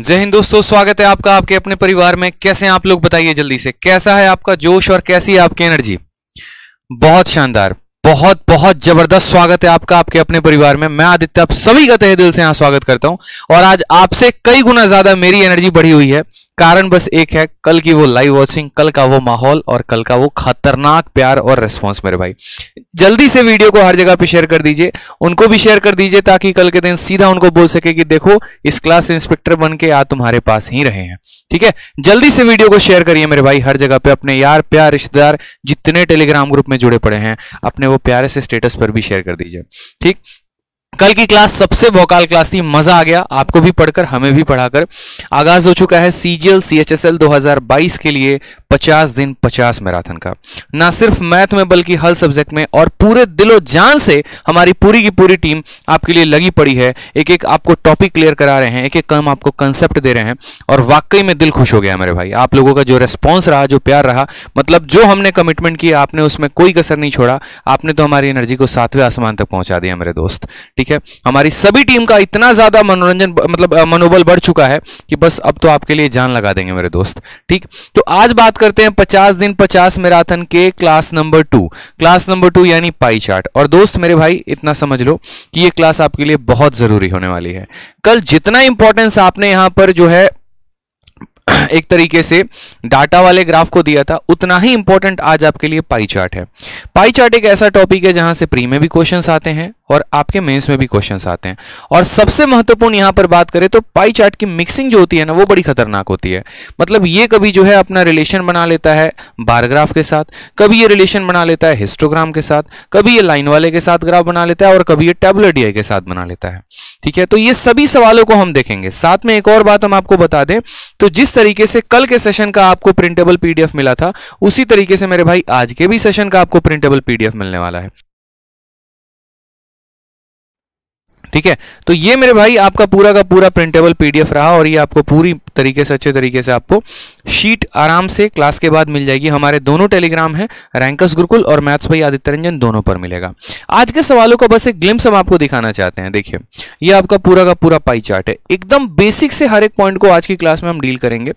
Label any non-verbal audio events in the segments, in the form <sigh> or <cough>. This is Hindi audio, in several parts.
जय हिंद दोस्तों स्वागत है आपका आपके अपने परिवार में कैसे हैं आप लोग बताइए जल्दी से कैसा है आपका जोश और कैसी है आपकी एनर्जी बहुत शानदार बहुत बहुत जबरदस्त स्वागत है आपका आपके अपने परिवार में मैं आदित्य आप सभी का तहे दिल से यहां स्वागत करता हूं और आज आपसे कई गुना ज्यादा मेरी एनर्जी बढ़ी हुई है कारण बस एक है कल की वो लाइव वॉचिंग कल का वो माहौल और कल का वो खतरनाक प्यार और रेस्पॉन्स मेरे भाई जल्दी से वीडियो को हर जगह पे शेयर कर दीजिए उनको भी शेयर कर दीजिए ताकि कल के दिन सीधा उनको बोल सके कि देखो इस क्लास इंस्पेक्टर बन के आज तुम्हारे पास ही रहे हैं ठीक है जल्दी से वीडियो को शेयर करिए मेरे भाई हर जगह पे अपने यार प्यार रिश्तेदार जितने टेलीग्राम ग्रुप में जुड़े पड़े हैं अपने वो प्यारे से स्टेटस पर भी शेयर कर दीजिए ठीक कल की क्लास सबसे बोकाल क्लास थी मजा आ गया आपको भी पढ़कर हमें भी पढ़ाकर आगाज हो चुका है सीजीएल सीएचएसएल 2022 के लिए 50 दिन 50 मैराथन का ना सिर्फ मैथ में बल्कि हर सब्जेक्ट में और पूरे दिलो जान से हमारी पूरी की पूरी टीम आपके लिए लगी पड़ी है एक एक आपको टॉपिक क्लियर करा रहे हैं एक एक कम आपको कंसेप्ट दे रहे हैं और वाकई में दिल खुश हो गया मेरे भाई आप लोगों का जो रेस्पॉन्स रहा जो प्यार रहा मतलब जो हमने कमिटमेंट किया आपने उसमें कोई कसर नहीं छोड़ा आपने तो हमारी एनर्जी को सातवें आसमान तक पहुंचा दिया मेरे दोस्त ठीक है हमारी सभी टीम का इतना ज़्यादा मनोरंजन मतलब मनोबल बढ़ चुका है कि बस अब तो आपके लिए जान लगा देंगे मेरे दोस्त ठीक तो आज बात करते हैं पचास दिन पचास मैराथन के class number two class number two यानी पाई चार्ट और दोस्त मेरे भाई इतना समझ लो कि ये क्लास आपके लिए बहुत ज़रूरी होने वाली है कल जितना इंपॉर्टेंस आपने यहां पर जो है <coughs> एक तरीके से डाटा वाले ग्राफ को दिया था उतना ही इंपॉर्टेंट आज आपके लिए पाई चार्ट है पाई चार्ट एक ऐसा टॉपिक है जहां से प्री में भी क्वेश्चंस आते हैं और आपके मेंस में भी क्वेश्चंस आते हैं और सबसे महत्वपूर्ण यहां पर बात करें तो पाई चार्ट की मिक्सिंग जो होती है ना वो बड़ी खतरनाक होती है मतलब ये कभी जो है अपना रिलेशन बना लेता है बारग्राफ के साथ कभी ये रिलेशन बना लेता है हिस्टोग्राम के साथ कभी ये लाइन वाले के साथ ग्राफ बना लेता है और कभी ये टेबलेट के साथ बना लेता है ठीक है तो ये सभी सवालों को हम देखेंगे साथ में एक और बात हम आपको बता दें तो जिस तरीके से कल के सेशन का आपको प्रिंटेबल पीडीएफ मिला था उसी तरीके से मेरे भाई आज के भी सेशन का आपको प्रिंटेबल पीडीएफ मिलने वाला है ठीक है तो ये मेरे भाई आपका पूरा का पूरा प्रिंटेबल पीडीएफ रहा और ये आपको पूरी तरीके से अच्छे तरीके से आपको शीट आराम से क्लास के बाद मिल जाएगी हमारे दोनों टेलीग्राम हैं रैंकस गुरुकुल और मैथ्स भाई आदित्य रंजन दोनों पर मिलेगा आज के सवालों का बस एक ग्लिम्स हम आपको दिखाना चाहते हैं देखिए ये आपका पूरा का पूरा पाई चार्ट है एकदम बेसिक से हर एक पॉइंट को आज की क्लास में हम डील करेंगे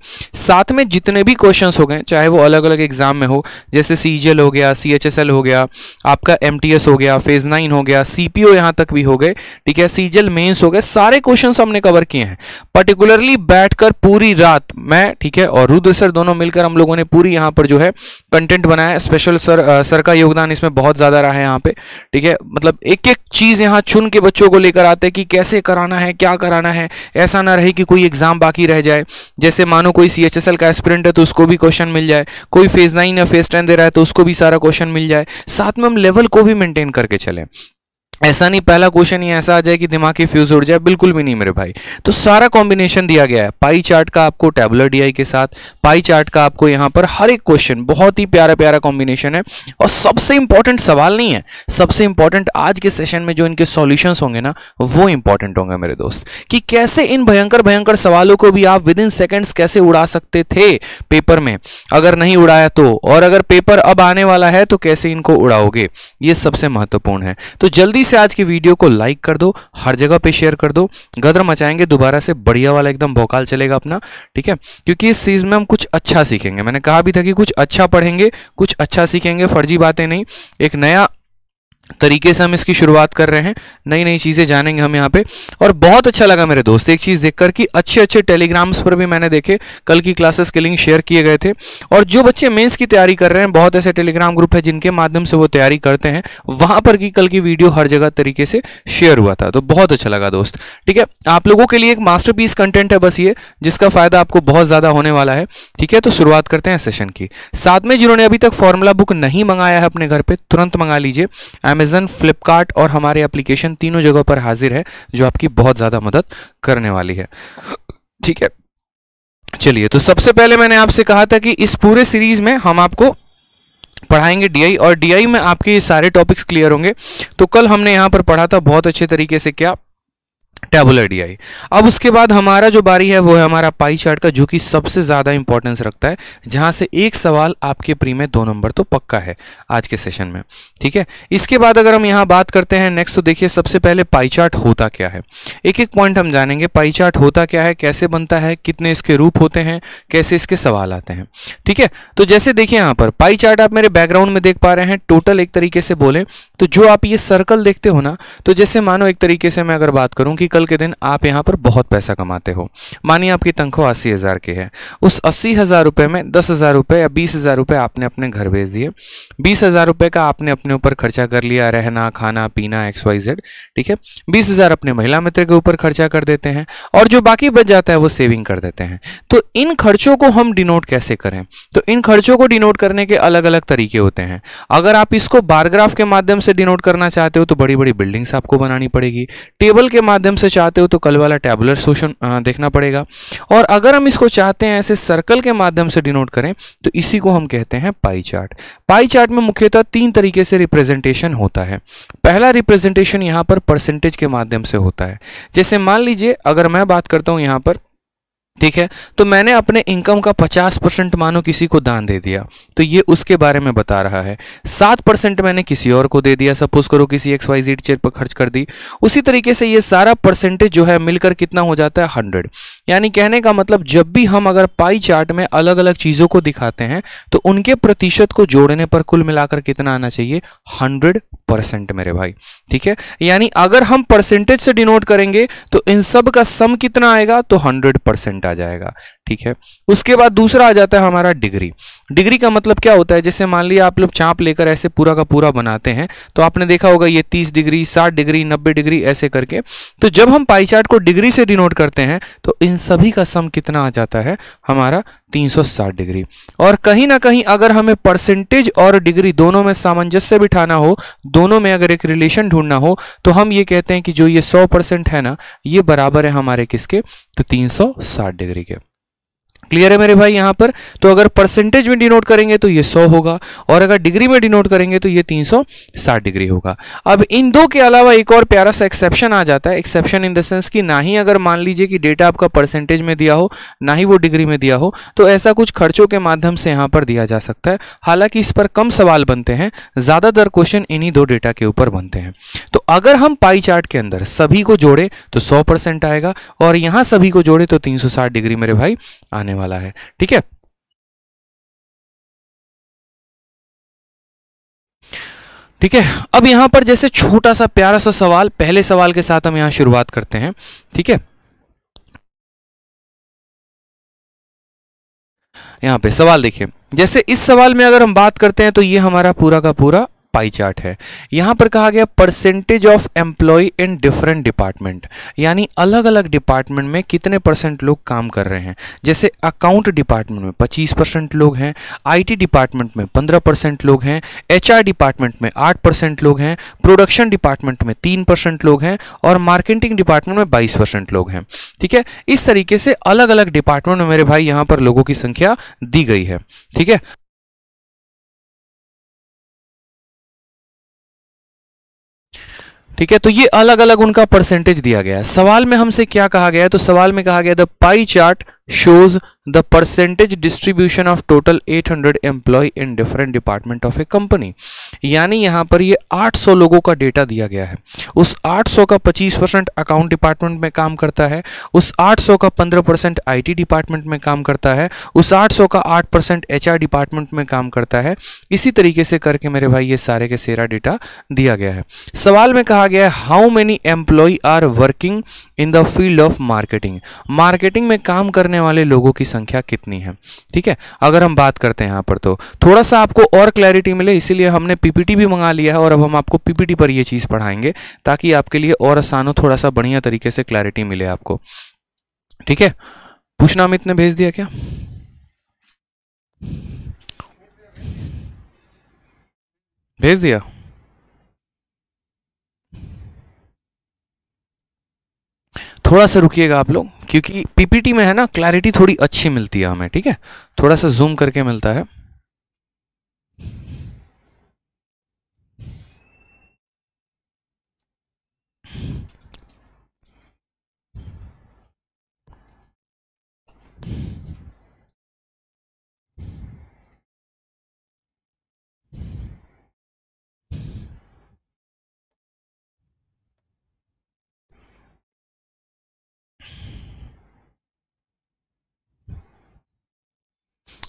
साथ में जितने भी क्वेश्चन हो गए चाहे वो अलग अलग एग्जाम में हो जैसे सी हो गया सी हो गया आपका एम हो गया फेज नाइन हो गया सीपीओ यहां तक भी हो गए ठीक है सी मेन्स हो गए सारे क्वेश्चन हमने कवर किए हैं पर्टिकुलरली बैठकर पूरी रात मैं ठीक है और रुद्र सर दोनों मिलकर हम लोगों ने पूरी यहाँ पर जो है कंटेंट बनाया स्पेशल सर आ, सर का योगदान इसमें बहुत ज़्यादा रहा है यहाँ पे ठीक है मतलब एक एक चीज़ यहाँ चुन के बच्चों को लेकर आते हैं कि कैसे कराना है क्या कराना है ऐसा ना रहे कि कोई एग्ज़ाम बाकी रह जाए जैसे मानो कोई सी एच एस एल का एस्पिरेंट है तो उसको भी क्वेश्चन मिल जाए कोई फेज़ नाइन या फेज़ टेन दे रहा है तो उसको भी सारा क्वेश्चन मिल जाए साथ में हम लेवल को भी मेनटेन करके चलें ऐसा नहीं पहला क्वेश्चन ही ऐसा आ जाए कि दिमाग की फ्यूज उड़ जाए बिल्कुल भी नहीं मेरे भाई तो सारा कॉम्बिनेशन दिया गया है पाई चार्ट का आपको टेबलर डीआई के साथ पाई चार्ट का आपको यहां पर हर एक क्वेश्चन बहुत ही प्यारा प्यारा कॉम्बिनेशन है और सबसे इंपॉर्टेंट सवाल नहीं है सबसे इंपॉर्टेंट आज के सेशन में जो इनके सोल्यूशन होंगे ना वो इंपॉर्टेंट होंगे मेरे दोस्त कि कैसे इन भयंकर भयंकर सवालों को भी आप विद इन सेकेंड्स कैसे उड़ा सकते थे पेपर में अगर नहीं उड़ाया तो और अगर पेपर अब आने वाला है तो कैसे इनको उड़ाओगे ये सबसे महत्वपूर्ण है तो जल्दी जल्दी से आज की वीडियो को लाइक कर दो हर जगह पे शेयर कर दो गदर मचाएंगे दोबारा से बढ़िया वाला एकदम भोकाल चलेगा अपना ठीक है क्योंकि इस चीज़ में हम कुछ अच्छा सीखेंगे मैंने कहा भी था कि कुछ अच्छा पढ़ेंगे कुछ अच्छा सीखेंगे फर्जी बातें नहीं एक नया तरीके से हम इसकी शुरुआत कर रहे हैं नई नई चीज़ें जानेंगे हम यहाँ पे और बहुत अच्छा लगा मेरे दोस्त एक चीज़ देखकर कि अच्छे अच्छे टेलीग्राम्स पर भी मैंने देखे कल की क्लासेस के लिंक शेयर किए गए थे और जो बच्चे मेंस की तैयारी कर रहे हैं बहुत ऐसे टेलीग्राम ग्रुप है जिनके माध्यम से वो तैयारी करते हैं वहाँ पर की कल की वीडियो हर जगह तरीके से शेयर हुआ था तो बहुत अच्छा लगा दोस्त ठीक है आप लोगों के लिए एक मास्टर कंटेंट है बस ये जिसका फ़ायदा आपको बहुत ज़्यादा होने वाला है ठीक है तो शुरुआत करते हैं सेशन की साथ में जिन्होंने अभी तक फॉर्मूला बुक नहीं मंगाया है अपने घर पर तुरंत मंगा लीजिए अमेज़न फ्लिपकार्ट और हमारे एप्लीकेशन तीनों जगहों पर हाजिर है जो आपकी बहुत ज़्यादा मदद करने वाली है ठीक है चलिए तो सबसे पहले मैंने आपसे कहा था कि इस पूरे सीरीज़ में हम आपको पढ़ाएंगे डीआई और डीआई में आपके ये सारे टॉपिक्स क्लियर होंगे तो कल हमने यहाँ पर पढ़ा था बहुत अच्छे तरीके से क्या टेबुलर डी अब उसके बाद हमारा जो बारी है वो है हमारा पाई चार्ट का जो कि सबसे ज़्यादा इंपॉर्टेंस रखता है जहां से एक सवाल आपके प्री में दो नंबर तो पक्का है आज के सेशन में ठीक है इसके बाद अगर हम यहां बात करते हैं नेक्स्ट तो देखिए सबसे पहले पाई चार्ट होता क्या है एक एक पॉइंट हम जानेंगे पाई चार्ट होता क्या है कैसे बनता है कितने इसके रूप होते हैं कैसे इसके सवाल आते हैं ठीक है तो जैसे देखिए यहां पर पाई चार्ट आप मेरे बैकग्राउंड में देख पा रहे हैं टोटल एक तरीके से बोले तो जो आप ये सर्कल देखते हो ना तो जैसे मानो एक तरीके से मैं अगर बात करूं कि कल के दिन आप यहाँ पर बहुत पैसा कमाते हो मानिए आपकी तनख्वाह अस्सी हज़ार की है उस अस्सी हज़ार रुपये में दस हज़ार रुपये या बीस हज़ार रुपये आपने अपने घर भेज दिए बीस हज़ार रुपये का आपने अपने ऊपर खर्चा कर लिया रहना खाना पीना एक्स वाई जेड ठीक है बीस हज़ार अपने महिला मित्र के ऊपर खर्चा कर देते हैं और जो बाकी बच जाता है वो सेविंग कर देते हैं तो इन खर्चों को हम डिनोट कैसे करें तो इन खर्चों को डिनोट करने के अलग अलग तरीके होते हैं अगर आप इसको बारग्राफ के माध्यम से डिनोट करना चाहते हो तो बड़ी बड़ी बिल्डिंग्स आपको बनानी पड़ेगी टेबल के माध्यम मीडियम से चाहते हो तो कल वाला टेबुलर सोशन देखना पड़ेगा और अगर हम इसको चाहते हैं ऐसे सर्कल के माध्यम से डिनोट करें तो इसी को हम कहते हैं पाई चार्ट पाई चार्ट में मुख्यतः तीन तरीके से रिप्रेजेंटेशन होता है पहला रिप्रेजेंटेशन यहाँ पर परसेंटेज के माध्यम से होता है जैसे मान लीजिए अगर मैं बात करता हूँ यहाँ पर ठीक है तो मैंने अपने इनकम का 50 परसेंट मानो किसी को दान दे दिया तो ये उसके बारे में बता रहा है सात परसेंट मैंने किसी और को दे दिया सपोज करो किसी एक्स वाई जेड चेयर पर खर्च कर दी उसी तरीके से ये सारा परसेंटेज जो है मिलकर कितना हो जाता है हंड्रेड यानी कहने का मतलब जब भी हम अगर पाई चार्ट में अलग अलग चीज़ों को दिखाते हैं तो उनके प्रतिशत को जोड़ने पर कुल मिलाकर कितना आना चाहिए हंड्रेड परसेंट मेरे भाई ठीक है यानी अगर हम परसेंटेज से डिनोट करेंगे तो इन सब का सम कितना आएगा तो हंड्रेड परसेंट पॉइंट आ जाएगा ठीक है उसके बाद दूसरा आ जाता है हमारा डिग्री डिग्री का मतलब क्या होता है जैसे मान लिया आप लोग चाप लेकर ऐसे पूरा का पूरा बनाते हैं तो आपने देखा होगा ये 30 डिग्री 60 डिग्री 90 डिग्री ऐसे करके तो जब हम पाई चार्ट को डिग्री से डिनोट करते हैं तो इन सभी का सम कितना आ जाता है हमारा 360 डिग्री और कहीं ना कहीं अगर हमें परसेंटेज और डिग्री दोनों में सामंजस्य बिठाना हो दोनों में अगर एक रिलेशन ढूंढना हो तो हम ये कहते हैं कि जो ये सौ परसेंट है ना ये बराबर है हमारे किसके तो तीन डिग्री के क्लियर है मेरे भाई यहाँ पर तो अगर परसेंटेज में डिनोट करेंगे तो ये 100 होगा और अगर डिग्री में डिनोट करेंगे तो ये 360 डिग्री होगा अब इन दो के अलावा एक और प्यारा सा एक्सेप्शन आ जाता है एक्सेप्शन इन द सेंस कि ना ही अगर मान लीजिए कि डेटा आपका परसेंटेज में दिया हो ना ही वो डिग्री में दिया हो तो ऐसा कुछ खर्चों के माध्यम से यहाँ पर दिया जा सकता है हालांकि इस पर कम सवाल बनते हैं ज़्यादातर क्वेश्चन इन्हीं दो डेटा के ऊपर बनते हैं तो अगर हम पाई चार्ट के अंदर सभी को जोड़ें तो सौ आएगा और यहाँ सभी को जोड़े तो तीन डिग्री मेरे भाई आने वाला है ठीक है ठीक है अब यहां पर जैसे छोटा सा प्यारा सा सवाल पहले सवाल के साथ हम यहां शुरुआत करते हैं ठीक है यहां पे सवाल देखिए जैसे इस सवाल में अगर हम बात करते हैं तो ये हमारा पूरा का पूरा पाई चार्ट है यहाँ पर कहा गया percentage of employ in different department यानी अलग अलग डिपार्टमेंट में कितने परसेंट लोग काम कर रहे हैं जैसे अकाउंट डिपार्टमेंट में 25 परसेंट लोग हैं आईटी डिपार्टमेंट में 15 परसेंट लोग हैं एचआर डिपार्टमेंट में 8 परसेंट लोग हैं प्रोडक्शन डिपार्टमेंट में तीन परसेंट लोग हैं और मार्केटिंग डिपार्टमेंट में बाईस परसेंट लोग हैं ठीक है इस तरीके से अलग अलग डिपार्टमेंट में मेरे भाई यहाँ पर लोगों की संख्या दी गई है ठीक है ठीक है तो ये अलग अलग उनका परसेंटेज दिया गया है सवाल में हमसे क्या कहा गया है तो सवाल में कहा गया the pie chart shows the percentage distribution of total 800 employee in different department of a company यानी यहाँ पर ये 800 लोगों का डेटा दिया गया है उस 800 का 25 परसेंट अकाउंट डिपार्टमेंट में काम करता है उस 800 का 15 परसेंट आई डिपार्टमेंट में काम करता है उस 800 का 8 परसेंट एच डिपार्टमेंट में काम करता है इसी तरीके से करके मेरे भाई ये सारे के सारा डेटा दिया गया है सवाल में कहा गया है how many employ are working in the field of marketing marketing में काम करने करने वाले लोगों की संख्या कितनी है ठीक है अगर हम बात करते हैं यहाँ पर तो थोड़ा सा आपको और क्लैरिटी मिले इसीलिए हमने पीपीटी भी मंगा लिया है और अब हम आपको पीपीटी पर ये चीज़ पढ़ाएंगे ताकि आपके लिए और आसान हो थोड़ा सा बढ़िया तरीके से क्लैरिटी मिले आपको ठीक है पूछना अमित ने भेज दिया क्या भेज दिया थोड़ा सा रुकिएगा आप लोग क्योंकि पीपीटी में है ना क्लैरिटी थोड़ी अच्छी मिलती है हमें ठीक है थोड़ा सा जूम करके मिलता है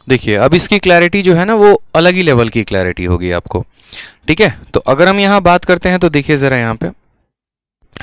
देखिए अब इसकी क्लैरिटी जो है ना वो अलग ही लेवल की क्लैरिटी होगी आपको ठीक है तो अगर हम यहाँ बात करते हैं तो देखिए ज़रा यहाँ पे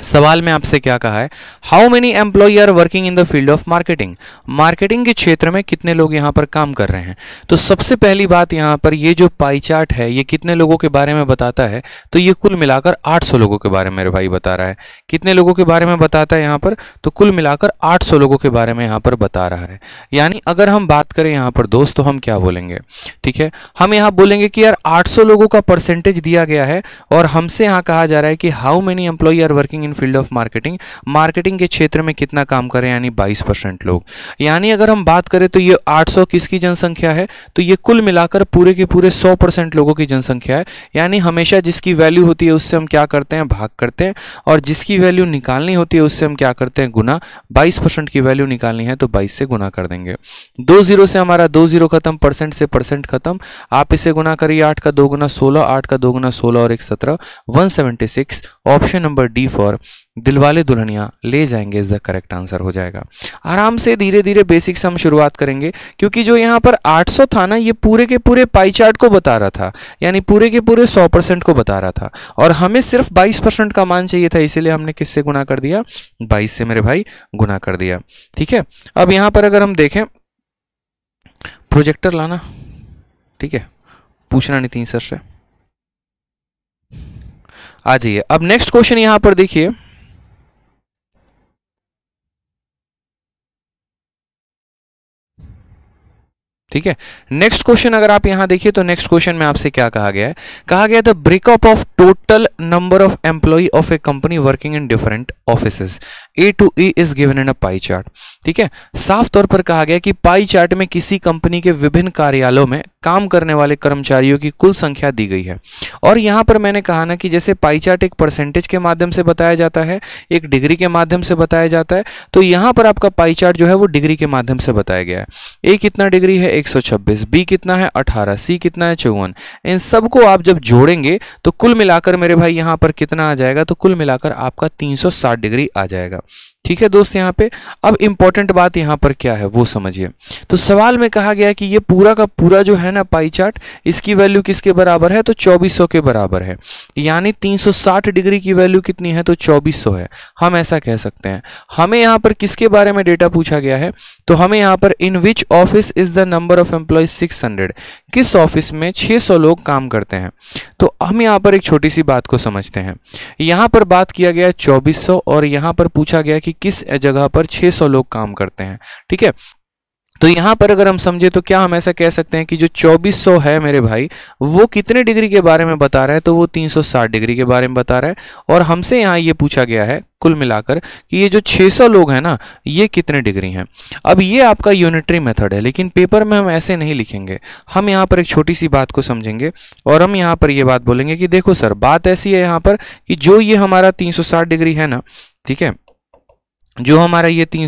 सवाल में आपसे क्या कहा है how many employ are working in the field of marketing marketing के क्षेत्र में कितने लोग यहाँ पर काम कर रहे हैं तो सबसे पहली बात यहाँ पर ये जो पाई चार्ट है ये कितने लोगों के बारे में बताता है तो ये कुल मिलाकर 800 लोगों के बारे में मेरे भाई बता रहा है कितने लोगों के बारे में बताता है यहाँ पर तो कुल मिलाकर आठ लोगों के बारे में यहाँ पर बता रहा है यानी अगर हम बात करें यहाँ पर दोस्त तो हम क्या बोलेंगे ठीक है हम यहाँ बोलेंगे कि यार आठ लोगों का परसेंटेज दिया गया है और हमसे यहाँ कहा जा रहा है कि how many employ are working working in field of marketing marketing के क्षेत्र में कितना काम करें यानी 22 परसेंट लोग यानी अगर हम बात करें तो ये 800 किसकी जनसंख्या है तो ये कुल मिलाकर पूरे के पूरे 100 परसेंट लोगों की जनसंख्या है यानी हमेशा जिसकी वैल्यू होती है उससे हम क्या करते हैं भाग करते हैं और जिसकी वैल्यू निकालनी होती है उससे हम क्या करते हैं गुना बाईस की वैल्यू निकालनी है तो बाईस से गुना कर देंगे दो जीरो से हमारा दो जीरो खत्म परसेंट से परसेंट खत्म आप इसे गुना करिए आठ का दो गुना सोलह आठ का दो गुना सोलह और एक सत्रह one seventy six option number D for और दिलवाले दुल्हनिया ले जाएंगे इज द करेक्ट आंसर हो जाएगा आराम से धीरे धीरे बेसिक से हम शुरुआत करेंगे क्योंकि जो यहाँ पर 800 था ना ये पूरे के पूरे पाई चार्ट को बता रहा था यानी पूरे के पूरे 100 परसेंट को बता रहा था और हमें सिर्फ 22 परसेंट का मान चाहिए था इसीलिए हमने किससे गुना कर दिया बाईस से मेरे भाई गुना कर दिया ठीक है अब यहाँ पर अगर हम देखें प्रोजेक्टर लाना ठीक है पूछना नितिन सर से आ जाइए अब नेक्स्ट क्वेश्चन यहां पर देखिए ठीक है नेक्स्ट क्वेश्चन अगर आप यहां देखिए तो नेक्स्ट क्वेश्चन में आपसे क्या कहा गया है कहा गया the breakup of total number of employ of a company working in different office A to A is given in a pie chart ठीक है साफ तौर पर कहा गया कि पाई चार्ट में किसी कंपनी के विभिन्न कार्यालयों में काम करने वाले कर्मचारियों की कुल संख्या दी गई है और यहाँ पर मैंने कहा ना कि जैसे पाईचार्ट एक परसेंटेज के माध्यम से बताया जाता है एक डिग्री के माध्यम से बताया जाता है तो यहाँ पर आपका पाईचार्ट जो है वो डिग्री के माध्यम से बताया गया है ए कितना डिग्री है 126 बी कितना है 18 सी कितना है चौवन इन सबको आप जब जोड़ेंगे तो कुल मिलाकर मेरे भाई यहाँ पर कितना आ जाएगा तो कुल मिलाकर आपका तीन डिग्री आ जाएगा ठीक है दोस्त यहाँ पे अब इम्पोर्टेंट बात यहाँ पर क्या है वो समझिए तो सवाल में कहा गया कि ये पूरा का पूरा जो है ना पाई चार्ट इसकी वैल्यू किसके बराबर है तो 2400 के बराबर है यानी 360 डिग्री की वैल्यू कितनी है तो 2400 है हम ऐसा कह सकते हैं हमें यहाँ पर किसके बारे में डेटा पूछा गया है तो हमें यहाँ पर in which office is the number of employ six किस ऑफिस में 600 लोग काम करते हैं तो हम यहाँ पर एक छोटी सी बात को समझते हैं यहाँ पर बात किया गया 2400 और यहाँ पर पूछा गया कि किस जगह पर 600 लोग काम करते हैं ठीक है तो यहाँ पर अगर हम समझे तो क्या हम ऐसा कह सकते हैं कि जो 2400 है मेरे भाई वो कितने डिग्री के बारे में बता रहा है तो वो 360 डिग्री के बारे में बता रहा है और हमसे यहाँ ये पूछा गया है कुल मिलाकर कि ये जो 600 लोग हैं ना ये कितने डिग्री हैं अब ये आपका यूनिटरी मेथड है लेकिन पेपर में हम ऐसे नहीं लिखेंगे हम यहाँ पर एक छोटी सी बात को समझेंगे और हम यहाँ पर ये बात बोलेंगे कि देखो सर बात ऐसी है यहाँ पर कि जो ये हमारा तीन डिग्री है ना ठीक है जो हमारा ये तीन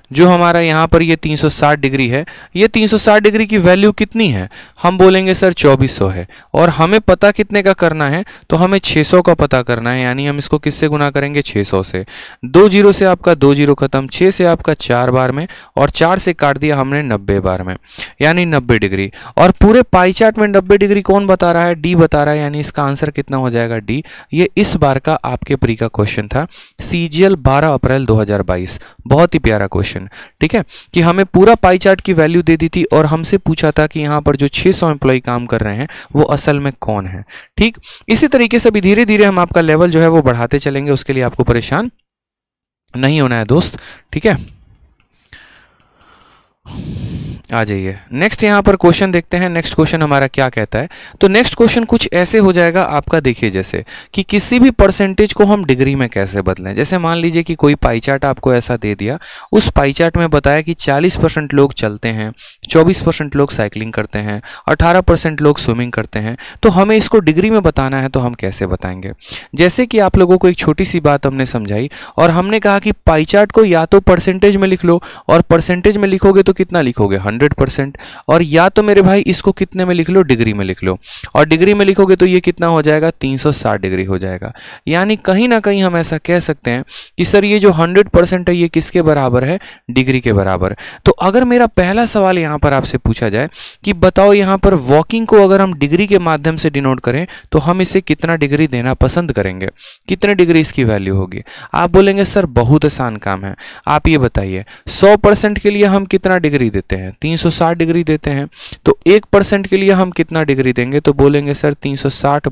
जो हमारा यहाँ पर ये 360 डिग्री है ये 360 डिग्री की वैल्यू कितनी है हम बोलेंगे सर 2400 है और हमें पता कितने का करना है तो हमें 600 का पता करना है यानी हम इसको किससे गुना करेंगे 600 से दो जीरो से आपका दो जीरो खत्म छः से आपका चार बार में और चार से काट दिया हमने नब्बे बार में यानी नब्बे डिग्री और पूरे पाईचार्ट में नब्बे डिग्री कौन बता रहा है डी बता रहा है यानी इसका आंसर कितना हो जाएगा डी ये इस बार का आपके प्री का क्वेश्चन था सी जी बारह अप्रैल 2022 बहुत ही प्यारा क्वेश्चन क्वेश्चन ठीक है कि हमें पूरा पाई चार्ट की वैल्यू दे दी थी और हमसे पूछा था कि यहाँ पर जो 600 सौ एम्प्लॉय काम कर रहे हैं वो असल में कौन है ठीक इसी तरीके से अभी धीरे धीरे हम आपका लेवल जो है वो बढ़ाते चलेंगे उसके लिए आपको परेशान नहीं होना है दोस्त ठीक है आ जाइए नेक्स्ट यहाँ पर क्वेश्चन देखते हैं नेक्स्ट क्वेश्चन हमारा क्या कहता है तो नेक्स्ट क्वेश्चन कुछ ऐसे हो जाएगा आपका देखिए जैसे कि किसी भी परसेंटेज को हम डिग्री में कैसे बदलें जैसे मान लीजिए कि कोई पाई चार्ट आपको ऐसा दे दिया उस पाई चार्ट में बताया कि 40 परसेंट लोग चलते हैं चौबीस परसेंट लोग साइकिलिंग करते हैं अठारह परसेंट लोग स्विमिंग करते हैं तो हमें इसको डिग्री में बताना है तो हम कैसे बताएंगे जैसे कि आप लोगों को एक छोटी सी बात हमने समझाई और हमने कहा कि पाईचार्ट को या तो परसेंटेज में लिख लो और परसेंटेज में लिखोगे तो कितना लिखोगे हंड्रेड परसेंट और या तो मेरे भाई इसको कितने में लिख लो डिग्री में लिख लो और डिग्री में लिखोगे तो ये कितना हो जाएगा तीन डिग्री हो जाएगा यानी कहीं ना कहीं हम ऐसा कह सकते हैं कि सर ये जो हंड्रेड है ये किसके बराबर है डिग्री के बराबर तो अगर मेरा पहला सवाल यहाँ पर आपसे पूछा जाए कि बताओ यहाँ पर वॉकिंग को अगर हम डिग्री के माध्यम से डिनोट करें तो हम इसे कितना डिग्री देना पसंद करेंगे कितने डिग्री इसकी वैल्यू होगी आप बोलेंगे सर बहुत आसान काम है आप ये बताइए सौ के लिए हम कितना डिग्री देते हैं तीन डिग्री देते हैं तो एक के लिए हम कितना डिग्री देंगे तो बोलेंगे सर तीन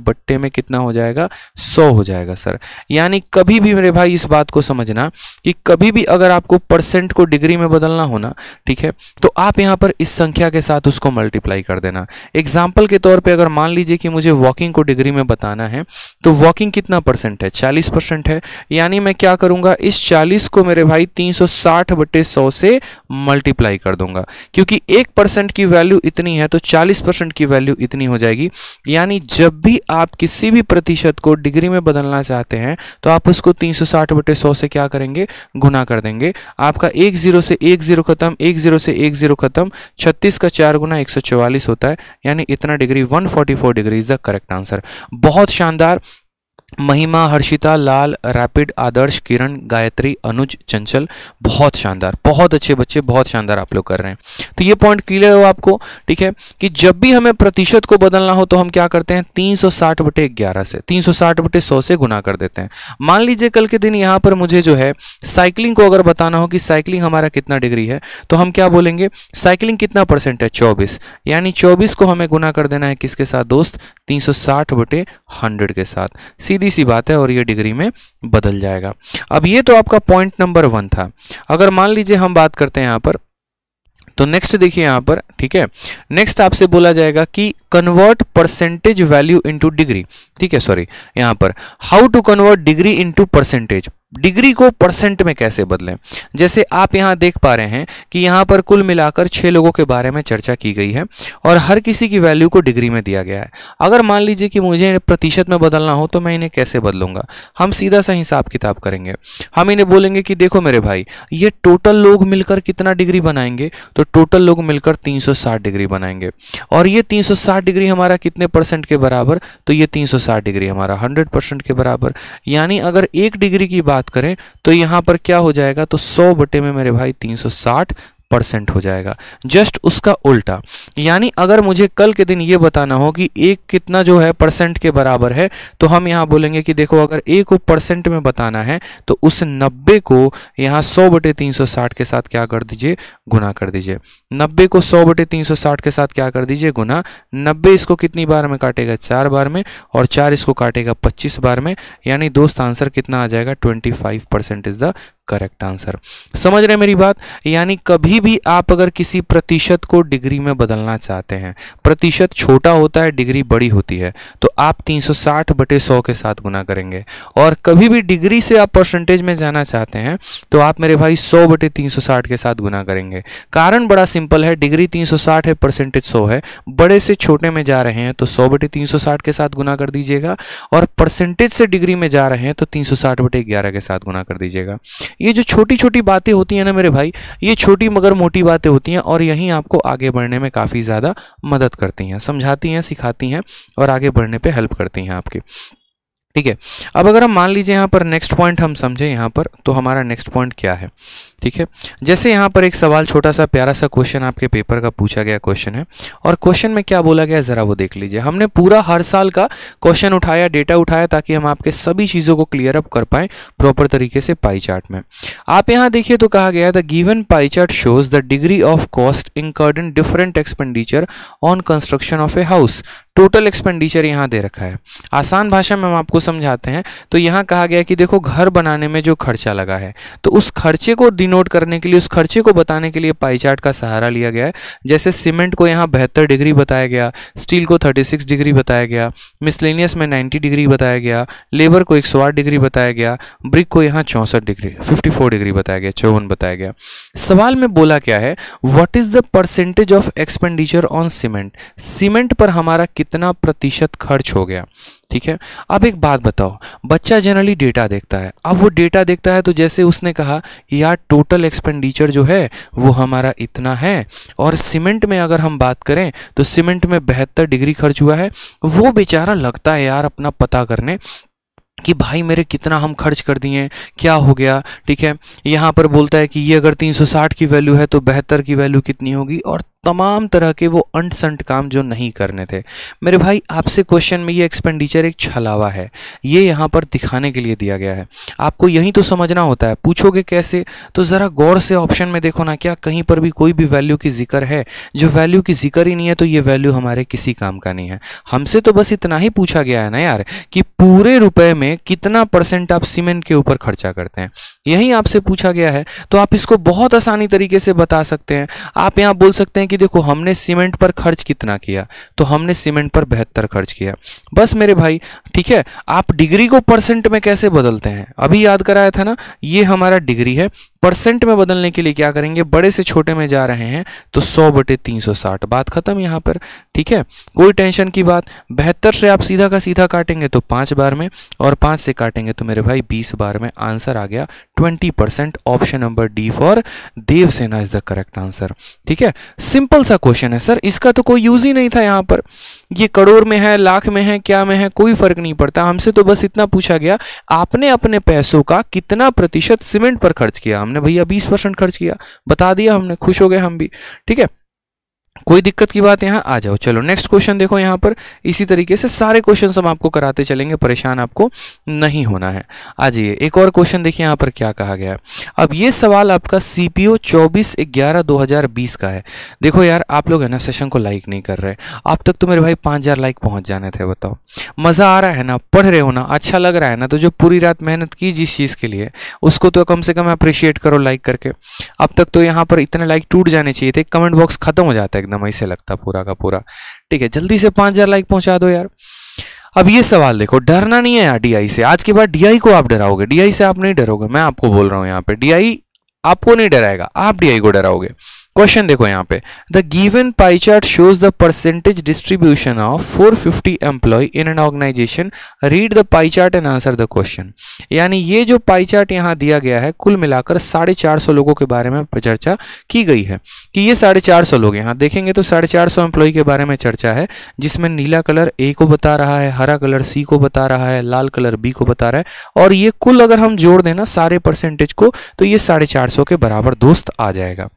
बट्टे में कितना हो जाएगा सौ हो जाएगा सर यानी कभी भी मेरे भाई इस बात को समझना कि कभी भी अगर आपको परसेंट को डिग्री में बदलना होना ठीक है तो आप यहां पर इस संख्या के साथ उसको मल्टीप्लाई कर देना एग्जाम्पल के तौर पर अगर मान लीजिए कि मुझे वॉकिंग को डिग्री में बताना है तो वॉकिंग कितना परसेंट है चालीस परसेंट है यानी मैं क्या करूंगा इस चालीस को मेरे भाई तीन सौ साठ बटे सौ से मल्टीप्लाई कर दूंगा क्योंकि एक परसेंट की वैल्यू इतनी है तो चालीस परसेंट की वैल्यू इतनी हो जाएगी यानी जब भी आप किसी भी प्रतिशत को डिग्री में बदलना चाहते हैं तो आप उसको 360 बटे सौ से क्या करेंगे गुना कर देंगे आपका एक जीरो से एक जीरो खत्म एक जीरो से एक जीरो खत्म छत्तीस का चार गुना एक होता है यानी इतना degree 144 degree is the correct answer बहुत शानदार महिमा हर्षिता लाल रैपिड आदर्श किरण गायत्री अनुज चंचल बहुत शानदार बहुत अच्छे बच्चे बहुत शानदार आप लोग कर रहे हैं तो ये पॉइंट क्लियर हो आपको ठीक है कि जब भी हमें प्रतिशत को बदलना हो तो हम क्या करते हैं 360 बटे ग्यारह से 360 बटे सौ से गुना कर देते हैं मान लीजिए कल के दिन यहाँ पर मुझे जो है साइकिलिंग को अगर बताना हो कि साइकिलिंग हमारा कितना डिग्री है तो हम क्या बोलेंगे साइकिलिंग कितना परसेंट है चौबीस यानी चौबीस को हमें गुना कर देना है किसके साथ दोस्त 360 बटे हंड्रेड के साथ सीधी सी बात है और ये डिग्री में बदल जाएगा अब ये तो आपका पॉइंट नंबर वन था अगर मान लीजिए हम बात करते हैं यहाँ पर तो नेक्स्ट देखिए यहाँ पर ठीक है नेक्स्ट आपसे बोला जाएगा कि convert percentage value into degree ठीक है सॉरी यहाँ पर how to convert degree into percentage degree को परसेंट में कैसे बदलें जैसे आप यहाँ देख पा रहे हैं कि यहाँ पर कुल मिलाकर छः लोगों के बारे में चर्चा की गई है और हर किसी की वैल्यू को डिग्री में दिया गया है अगर मान लीजिए कि मुझे प्रतिशत में बदलना हो तो मैं इन्हें कैसे बदलूंगा हम सीधा सा हिसाब किताब करेंगे हम इन्हें बोलेंगे कि देखो मेरे भाई ये टोटल लोग मिलकर कितना डिग्री बनाएंगे तो टोटल लोग मिलकर तीन डिग्री बनाएंगे और ये तीन डिग्री हमारा कितने परसेंट के बराबर तो ये तीन डिग्री हमारा हंड्रेड परसेंट के बराबर यानी अगर एक डिग्री की बात बात करें तो यहाँ पर क्या हो जाएगा तो सौ बटे में मेरे भाई तीन सौ साठ परसेंट हो जाएगा जस्ट उसका उल्टा यानी अगर मुझे कल के दिन ये बताना हो कि एक कितना जो है परसेंट के बराबर है तो हम यहाँ बोलेंगे कि देखो अगर ए को परसेंट में बताना है तो उस नब्बे को यहाँ सौ बटे तीन सौ साठ के साथ क्या कर दीजिए गुना कर दीजिए नब्बे को सौ बटे तीन सौ साठ के साथ क्या कर दीजिए गुना नब्बे इसको कितनी बार में काटेगा चार बार में और चार इसको काटेगा पच्चीस बार में यानी दोस्त आंसर कितना आ जाएगा twenty five percent is the correct answer समझ रहे हैं मेरी बात यानी कभी भी आप अगर किसी प्रतिशत को डिग्री में बदलना चाहते हैं प्रतिशत छोटा होता है डिग्री बड़ी होती है तो आप 360 बटे 100 के साथ गुना करेंगे और कभी भी डिग्री से आप परसेंटेज में जाना चाहते हैं तो आप मेरे भाई 100 बटे 360 के साथ गुना करेंगे कारण बड़ा सिंपल है डिग्री 360 है परसेंटेज 100 है बड़े से छोटे में जा रहे हैं तो सौ बटे 360 के साथ गुना कर दीजिएगा और परसेंटेज से डिग्री में जा रहे हैं तो तीन सौ के साथ गुना कर दीजिएगा ये जो छोटी छोटी बातें होती हैं ना मेरे भाई ये छोटी मगर मोटी बातें होती हैं और यहीं आपको आगे बढ़ने में काफ़ी ज़्यादा मदद करती हैं समझाती हैं सिखाती हैं और आगे बढ़ने पर हेल्प करती हैं आपकी ठीक है अब अगर हम मान लीजिए यहाँ पर नेक्स्ट पॉइंट हम समझे यहाँ पर तो हमारा नेक्स्ट पॉइंट क्या है ठीक है जैसे यहाँ पर एक सवाल छोटा सा प्यारा सा क्वेश्चन आपके पेपर का पूछा गया क्वेश्चन है और क्वेश्चन में क्या बोला गया ज़रा वो देख लीजिए हमने पूरा हर साल का क्वेश्चन उठाया डेटा उठाया ताकि हम आपके सभी चीज़ों को क्लियर अप कर पाए प्रॉपर तरीके से पाई चार्ट में आप यहाँ देखिए तो कहा गया the given pie chart shows the degree of cost incurred in different expenditure on construction of a house total expenditure यहाँ दे रखा है आसान भाषा में हम आपको समझाते हैं तो यहाँ कहा गया कि देखो घर बनाने में जो खर्चा लगा है तो उस खर्चे को नोट करने के लिए उस खर्चे को बताने के लिए पाई चार्ट का सहारा लिया गया है जैसे सीमेंट को यहाँ बहत्तर डिग्री बताया गया स्टील को 36 डिग्री बताया गया मिसलेनियस में 90 डिग्री बताया गया लेबर को 108 डिग्री बताया गया ब्रिक को यहाँ चौंसठ डिग्री 54 डिग्री बताया गया चौवन बताया गया सवाल में बोला क्या है what is the percentage of expenditure on cement cement पर हमारा कितना प्रतिशत खर्च हो गया ठीक है अब एक बात बताओ बच्चा जनरली डेटा देखता है अब वो डेटा देखता है तो जैसे उसने कहा कि यार टोटल एक्सपेंडिचर जो है वो हमारा इतना है और सीमेंट में अगर हम बात करें तो सीमेंट में बहत्तर डिग्री खर्च हुआ है वो बेचारा लगता है यार अपना पता करने कि भाई मेरे कितना हम खर्च कर दिए क्या हो गया ठीक है यहाँ पर बोलता है कि ये अगर 360 की वैल्यू है तो बेहतर की वैल्यू कितनी होगी और तमाम तरह के वो अंट संट काम जो नहीं करने थे मेरे भाई आपसे क्वेश्चन में ये एक्सपेंडिचर एक छलावा है ये यहाँ पर दिखाने के लिए दिया गया है आपको यही तो समझना होता है पूछोगे कैसे तो ज़रा गौर से ऑप्शन में देखो ना क्या कहीं पर भी कोई भी वैल्यू की जिक्र है जो वैल्यू की जिक्र ही नहीं है तो ये वैल्यू हमारे किसी काम का नहीं है हमसे तो बस इतना ही पूछा गया है ना यार कि पूरे रुपए में कितना परसेंट आप सीमेंट के ऊपर खर्चा करते हैं यही आपसे पूछा गया है तो आप इसको बहुत आसानी तरीके से बता सकते हैं आप यहाँ बोल सकते हैं कि देखो हमने सीमेंट पर खर्च कितना किया तो हमने सीमेंट पर बेहतर खर्च किया बस मेरे भाई ठीक है आप डिग्री को परसेंट में कैसे बदलते हैं अभी याद कराया था ना ये हमारा डिग्री है परसेंट में बदलने के लिए क्या करेंगे बड़े से छोटे में जा रहे हैं तो सौ बटे तीन सौ साठ बात खत्म यहाँ पर ठीक है कोई टेंशन की बात बेहतर से आप सीधा का सीधा काटेंगे तो पांच बार में और पाँच से काटेंगे तो मेरे भाई बीस बार में आंसर आ गया twenty percent option number D for Devsena is the correct answer ठीक है सिंपल सा क्वेश्चन है सर इसका तो कोई यूज ही नहीं था यहाँ पर ये करोड़ में है लाख में है क्या में है कोई फर्क नहीं पड़ता हमसे तो बस इतना पूछा गया आपने अपने पैसों का कितना प्रतिशत सीमेंट पर खर्च किया हमने भैया बीस परसेंट खर्च किया बता दिया हमने खुश हो गए हम भी ठीक है कोई दिक्कत की बात यहाँ आ जाओ चलो नेक्स्ट क्वेश्चन देखो यहाँ पर इसी तरीके से सारे क्वेश्चन हम आपको कराते चलेंगे परेशान आपको नहीं होना है आ जाइए एक और क्वेश्चन देखिए यहाँ पर क्या कहा गया है अब ये सवाल आपका सी पी ओ चौबीस ग्यारह दो हज़ार बीस का है देखो यार आप लोग है ना सेशन को लाइक नहीं कर रहे आप तक तो मेरे भाई पाँच हज़ार लाइक पहुँच जाने थे बताओ मज़ा आ रहा है ना पढ़ रहे हो ना अच्छा लग रहा है ना तो जो पूरी रात मेहनत की जिस चीज़ के लिए उसको तो कम से कम अप्रिशिएट करो लाइक करके अब तक तो यहाँ पर इतने लाइक टूट जाने चाहिए थे कमेंट बॉक्स खत्म हो जाता है एकदम ऐसे लगता पूरा का पूरा ठीक है जल्दी से पाँच हज़ार लाइक पहुंचा दो यार अब ये सवाल देखो डरना नहीं है यार डीआई से आज के बाद डीआई को आप डराओगे डीआई से आप नहीं डरोगे मैं आपको बोल रहा हूँ यहाँ पे डीआई आपको नहीं डराएगा आप डीआई को डराओगे क्वेश्चन देखो यहाँ पे the given pie chart shows the percentage distribution of 450 employ in an organisation read the pie chart and answer the question यानी ये जो पाई चार्ट यहाँ दिया गया है कुल मिलाकर साढ़े चार सौ लोगों के बारे में चर्चा की गई है कि ये साढ़े चार सौ लोग यहाँ देखेंगे तो साढ़े चार सौ एम्प्लॉय के बारे में चर्चा है जिसमें नीला कलर ए को बता रहा है हरा कलर सी को बता रहा है लाल कलर बी को बता रहा है और ये कुल अगर हम जोड़ देना सारे परसेंटेज को तो ये साढ़े चार सौ के बराबर दोस्त आ जाएगा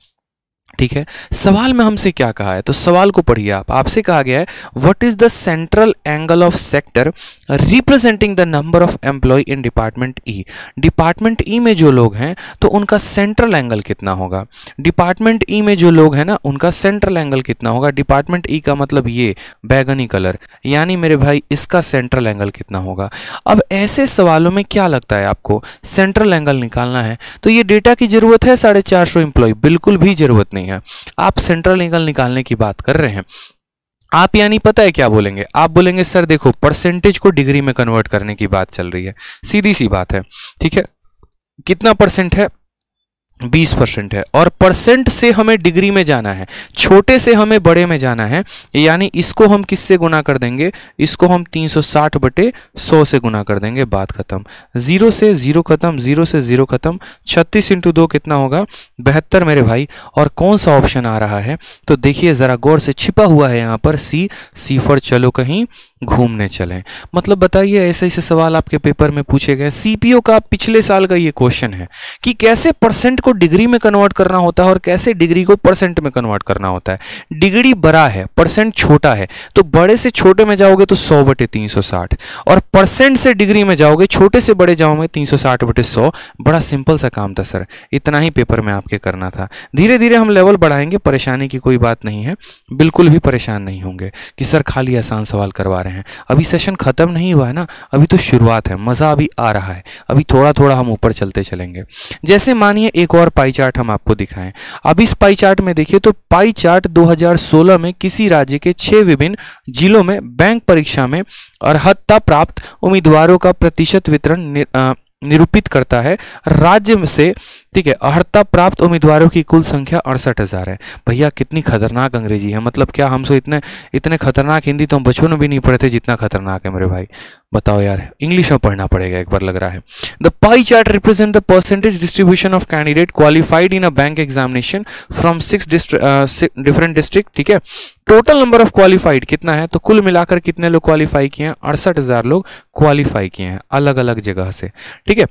ठीक है सवाल में हमसे क्या कहा है तो सवाल को पढ़िए आप आपसे कहा गया है what is the central angle of sector representing the number of employ in department E department E में जो लोग हैं तो उनका सेंट्रल एंगल कितना होगा डिपार्टमेंट ई e में जो लोग हैं ना उनका सेंट्रल एंगल कितना होगा डिपार्टमेंट ई e का मतलब ये बैगनी कलर यानी मेरे भाई इसका सेंट्रल एंगल कितना होगा अब ऐसे सवालों में क्या लगता है आपको सेंट्रल एंगल निकालना है तो ये डेटा की जरूरत है साढ़े चार सौ बिल्कुल भी जरूरत नहीं है है आप सेंट्रल एंगल निकालने की बात कर रहे हैं आप यानी पता है क्या बोलेंगे आप बोलेंगे सर देखो परसेंटेज को डिग्री में कन्वर्ट करने की बात चल रही है सीधी सी बात है ठीक है कितना परसेंट है बीस परसेंट है और परसेंट से हमें डिग्री में जाना है छोटे से हमें बड़े में जाना है यानी इसको हम किससे गुना कर देंगे इसको हम 360 बटे 100 से गुना कर देंगे बात खत्म जीरो से जीरो खत्म जीरो से जीरो खत्म 36 इंटू दो कितना होगा बेहतर मेरे भाई और कौन सा ऑप्शन आ रहा है तो देखिए ज़रा गौर से छिपा हुआ है यहाँ पर सी सी फॉर चलो कहीं घूमने चलें मतलब बताइए ऐसे ऐसे सवाल आपके पेपर में पूछे गए सीपीओ का पिछले साल का ये क्वेश्चन है कि कैसे परसेंट को डिग्री में कन्वर्ट करना होता है और कैसे डिग्री को परसेंट में कन्वर्ट करना होता है डिग्री बड़ा है परसेंट छोटा है तो बड़े से छोटे में जाओगे तो सौ बटे तीन सौ साठ और परसेंट से डिग्री में जाओगे छोटे से बड़े जाओगे तीन सौ साठ बटे सौ बड़ा सिंपल सा काम था सर इतना ही पेपर में आपके करना था धीरे धीरे हम लेवल बढ़ाएंगे परेशानी की कोई बात नहीं है बिल्कुल भी परेशान नहीं होंगे कि सर खाली आसान सवाल करवा रहे हैं रहे हैं अभी सेशन ख़त्म नहीं हुआ है ना अभी तो शुरुआत है मज़ा अभी आ रहा है अभी थोड़ा थोड़ा हम ऊपर चलते चलेंगे जैसे मानिए एक और पाई चार्ट हम आपको दिखाएं अब इस पाई चार्ट में देखिए तो पाई चार्ट 2016 में किसी राज्य के छः विभिन्न जिलों में बैंक परीक्षा में अर्हता प्राप्त उम्मीदवारों का प्रतिशत वितरण निरूपित करता है राज्य से ठीक है अर्हता प्राप्त उम्मीदवारों की कुल संख्या अड़सठ हज़ार है भैया कितनी खतरनाक अंग्रेजी है मतलब क्या हमसे इतने इतने खतरनाक हिंदी तो हम बचपन में भी नहीं पढ़े थे जितना खतरनाक है मेरे भाई बताओ यार इंग्लिश में पढ़ना पड़ेगा एक बार लग रहा है the pie chart represent the percentage distribution of candidate qualified in a bank examination from six different district ठीक है टोटल नंबर ऑफ क्वालिफाइड कितना है तो कुल मिलाकर कितने लोग क्वालिफाई किए हैं अड़सठ हजार लोग क्वालिफाई किए हैं अलग अलग जगह से ठीक है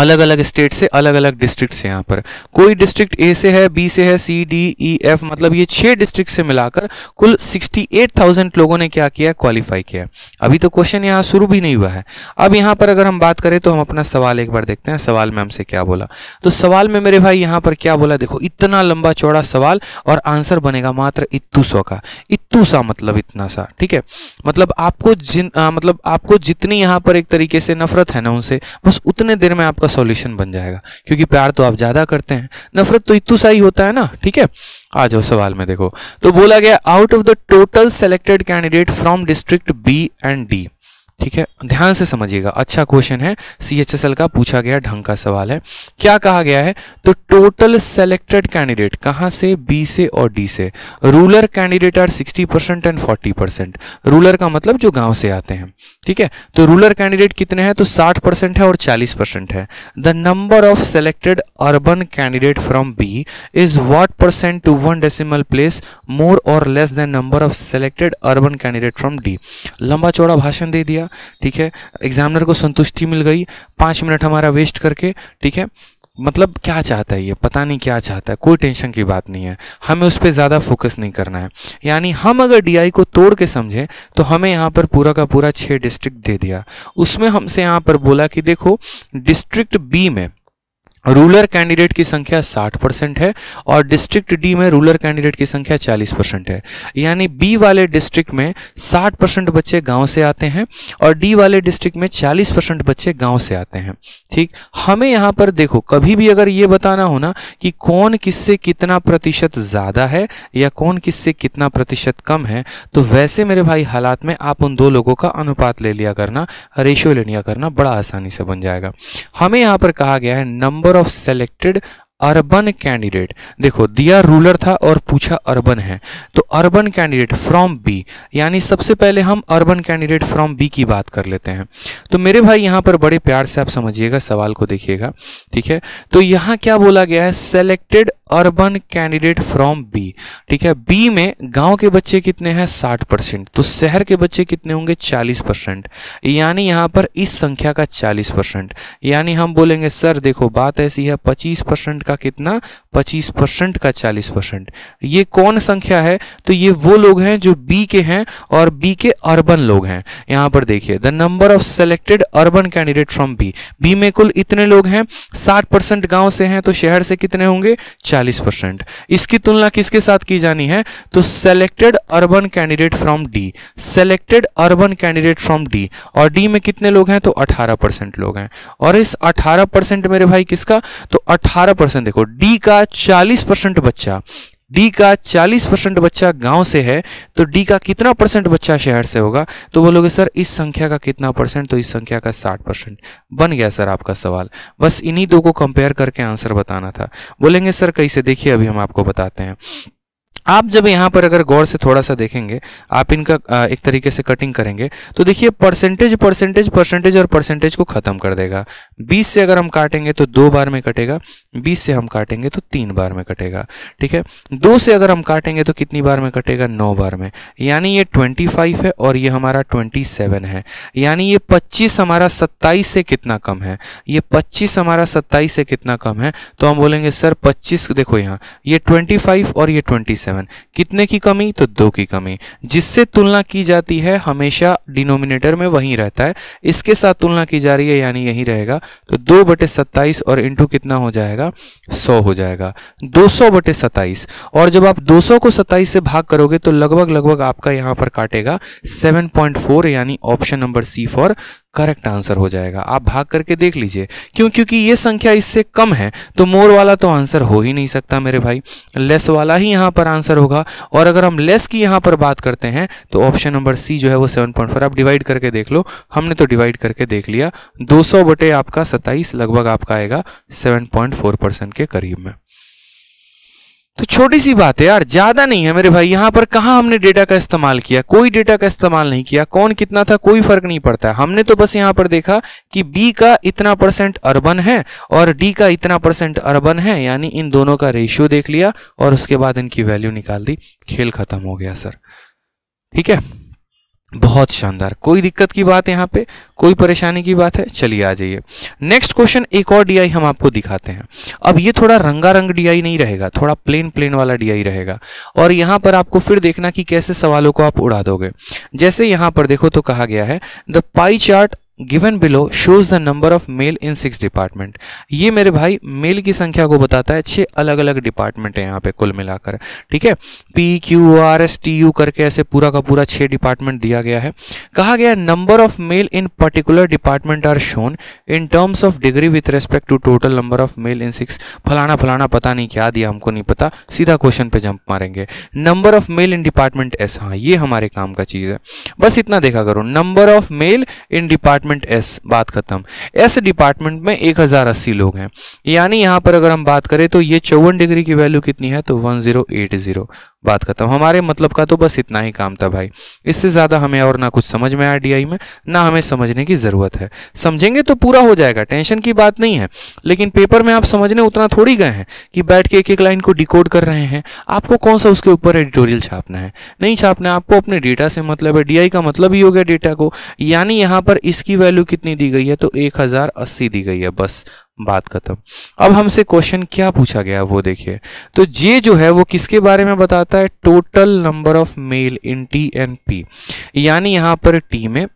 अलग अलग स्टेट से अलग अलग डिस्ट्रिक्ट से यहाँ पर कोई डिस्ट्रिक्ट ए से है बी से है सी डी ई एफ मतलब ये छह डिस्ट्रिक्ट से मिलाकर कुल 68,000 लोगों ने क्या किया क्वालिफाई किया अभी तो क्वेश्चन यहाँ शुरू भी नहीं हुआ है अब यहाँ पर अगर हम बात करें तो हम अपना सवाल एक बार देखते हैं सवाल में हमसे क्या बोला तो सवाल में मेरे भाई यहाँ पर क्या बोला देखो इतना लंबा चौड़ा सवाल और आंसर बनेगा मात्र इतू सौ का इतू सा मतलब इतना सा ठीक है मतलब आपको जिन मतलब आपको जितनी यहाँ पर एक तरीके से नफरत है ना उनसे बस उतने देर में आप आपका सॉल्यूशन बन जाएगा क्योंकि प्यार तो आप ज़्यादा करते हैं नफरत तो इतु सा ही होता है ना ठीक है आ जाओ सवाल में देखो तो बोला गया out of the total selected candidate from district B and D ठीक है ध्यान से समझिएगा अच्छा क्वेश्चन है सी एच एस एल का पूछा गया ढंग का सवाल है क्या कहा गया है तो टोटल सेलेक्टेड कैंडिडेट कहाँ से बी से और डी से rural candidate are 60 percent and 40 percent rural का मतलब जो गांव से आते हैं ठीक है तो रूलर कैंडिडेट कितने हैं तो 60 परसेंट है और 40 परसेंट है the number of selected urban candidate from B is what percent to one decimal place more और less than number of selected urban candidate from D लंबा चौड़ा भाषण दे दिया ठीक है एग्जामिनर को संतुष्टि मिल गई पाँच मिनट हमारा वेस्ट करके ठीक है मतलब क्या चाहता है ये पता नहीं क्या चाहता है कोई टेंशन की बात नहीं है हमें उस पर ज़्यादा फोकस नहीं करना है यानी हम अगर डीआई को तोड़ के समझें तो हमें यहाँ पर पूरा का पूरा छः डिस्ट्रिक्ट दे दिया उसमें हमसे यहाँ पर बोला कि देखो डिस्ट्रिक्ट बी में रूलर कैंडिडेट की संख्या 60 परसेंट है और डिस्ट्रिक्ट डी में रूलर कैंडिडेट की संख्या 40 परसेंट है यानी बी वाले डिस्ट्रिक्ट में 60 परसेंट बच्चे गांव से आते हैं और डी वाले डिस्ट्रिक्ट में 40 परसेंट बच्चे गांव से आते हैं ठीक हमें यहां पर देखो कभी भी अगर ये बताना हो ना कि कौन किससे कितना प्रतिशत ज़्यादा है या कौन किससे कितना प्रतिशत कम है तो वैसे मेरे भाई हालात में आप उन दो लोगों का अनुपात ले लिया करना रेशियो ले लिया करना बड़ा आसानी से बन जाएगा हमें यहाँ पर कहा गया है number of selected urban candidate देखो दिया रूलर था और पूछा अर्बन है तो अर्बन कैंडिडेट फ्रॉम बी यानी सबसे पहले हम अर्बन कैंडिडेट फ्रॉम बी की बात कर लेते हैं तो मेरे भाई यहाँ पर बड़े प्यार से आप समझिएगा सवाल को देखिएगा ठीक है तो यहाँ क्या बोला गया है selected urban candidate from B ठीक है बी में गांव के बच्चे कितने हैं साठ परसेंट तो शहर के बच्चे कितने होंगे चालीस परसेंट यानी यहां पर इस संख्या का चालीस परसेंट यानी हम बोलेंगे सर देखो बात ऐसी है पच्चीस परसेंट परसेंट का कितना 25 परसेंट का 40 परसेंट ये कौन संख्या है तो ये वो लोग हैं जो बी के हैं और बी के अर्बन लोग हैं यहाँ पर देखिए the number of selected urban candidate from B B में कुल इतने लोग हैं 60 परसेंट गाँव से हैं तो शहर से कितने होंगे 40 परसेंट इसकी तुलना किसके साथ की जानी है तो selected urban candidate from D selected urban candidate from D और डी में कितने लोग हैं तो अठारह लोग हैं और इस अठारह मेरे भाई किसका तो अठारह क्वेश्चन देखो डी का 40 परसेंट बच्चा डी का 40 परसेंट बच्चा गांव से है तो डी का कितना परसेंट बच्चा शहर से होगा तो बोलोगे सर इस संख्या का कितना परसेंट तो इस संख्या का 60 परसेंट बन गया सर आपका सवाल बस इन्हीं दो को कंपेयर करके आंसर बताना था बोलेंगे सर कैसे देखिए अभी हम आपको बताते हैं आप जब यहाँ पर अगर गौर से थोड़ा सा देखेंगे आप इनका एक तरीके से कटिंग करेंगे तो देखिए परसेंटेज परसेंटेज परसेंटेज और परसेंटेज को खत्म कर देगा 20 से अगर हम काटेंगे तो दो बार में कटेगा बीस से हम काटेंगे तो तीन बार में कटेगा ठीक है दो से अगर हम काटेंगे तो कितनी बार में कटेगा नौ बार में यानी ये ट्वेंटी फाइव है और ये हमारा ट्वेंटी सेवन है यानी ये पच्चीस हमारा सत्ताईस से कितना कम है ये पच्चीस हमारा सत्ताईस से कितना कम है तो हम बोलेंगे सर पच्चीस देखो यहाँ ये ट्वेंटी फाइव और ये ट्वेंटी सेवन कितने की कमी तो दो की कमी जिससे तुलना की जाती है हमेशा डिनोमिनेटर में वहीं रहता है इसके साथ तुलना की जा रही है यानी यही रहेगा तो दो बटे सत्ताईस और इंटू कितना हो जाएगा जाएगा सौ हो जाएगा दो सौ बटे सताइस और जब आप दो सौ को सताइस से भाग करोगे तो लगभग लगभग आपका यहाँ पर काटेगा सेवन पॉइंट फोर यानी option number C for correct answer हो जाएगा आप भाग करके देख लीजिए क्यों क्योंकि ये संख्या इससे कम है तो मोर वाला तो आंसर हो ही नहीं सकता मेरे भाई लेस वाला ही यहाँ पर आंसर होगा और अगर हम लेस की यहाँ पर बात करते हैं तो ऑप्शन नंबर सी जो है वो सेवन पॉइंट फोर आप डिवाइड करके देख लो हमने तो डिवाइड करके देख लिया दो सौ बटे आपका सत्ताईस लगभग आपका आएगा सेवन पॉइंट फोर परसेंट के करीब में तो छोटी सी बात है यार ज्यादा नहीं है मेरे भाई यहाँ पर कहा हमने डेटा का इस्तेमाल किया कोई डेटा का इस्तेमाल नहीं किया कौन कितना था कोई फर्क नहीं पड़ता हमने तो बस यहाँ पर देखा कि बी का इतना परसेंट अर्बन है और डी का इतना परसेंट अर्बन है यानी इन दोनों का रेशियो देख लिया और उसके बाद इनकी वैल्यू निकाल दी खेल खत्म हो गया सर ठीक है बहुत शानदार कोई दिक्कत की बात यहाँ पे कोई परेशानी की बात है चलिए आ जाइए नेक्स्ट क्वेश्चन एक और डीआई हम आपको दिखाते हैं अब ये थोड़ा रंगा रंग डीआई नहीं रहेगा थोड़ा प्लेन प्लेन वाला डीआई रहेगा और यहाँ पर आपको फिर देखना कि कैसे सवालों को आप उड़ा दोगे जैसे यहाँ पर देखो तो कहा गया है the pie chart given below shows the number of male in six department ये मेरे भाई मेल की संख्या को बताता है छह अलग अलग डिपार्टमेंट है यहाँ पे कुल मिलाकर ठीक है P Q R S T U करके ऐसे पूरा का पूरा छह डिपार्टमेंट दिया गया है कहा गया number of male in particular department are shown in terms of degree with respect to total number of male in six फलाना फलाना पता नहीं क्या दिया हमको नहीं पता सीधा क्वेश्चन पे जंप मारेंगे number of male in department ऐसा ये हमारे काम का चीज़ है बस इतना देखा करो number of male in department department S बात खत्म एस डिपार्टमेंट में एक हज़ार अस्सी लोग हैं यानी यहां पर अगर हम बात करें तो ये चौवन डिग्री की वैल्यू कितनी है तो वन ज़ीरो एट ज़ीरो बात खत्म हमारे मतलब का तो बस इतना ही काम था भाई इससे ज़्यादा हमें और ना कुछ समझ में आया डी में ना हमें समझने की ज़रूरत है समझेंगे तो पूरा हो जाएगा टेंशन की बात नहीं है लेकिन पेपर में आप समझने उतना थोड़ी गए हैं कि बैठ के एक एक लाइन को डिकोड कर रहे हैं आपको कौन सा उसके ऊपर एडिटोरियल छापना है नहीं छापना आपको अपने डेटा से मतलब है डी का मतलब ही हो गया डेटा को यानी यहां पर इसकी की वैल्यू कितनी दी गई है तो 1080 दी गई है बस बात खत्म अब हमसे क्वेश्चन क्या पूछा गया वो देखिए तो जे जो है वो किसके बारे में बताता है total number of male in T N P यानी यहां पर टी में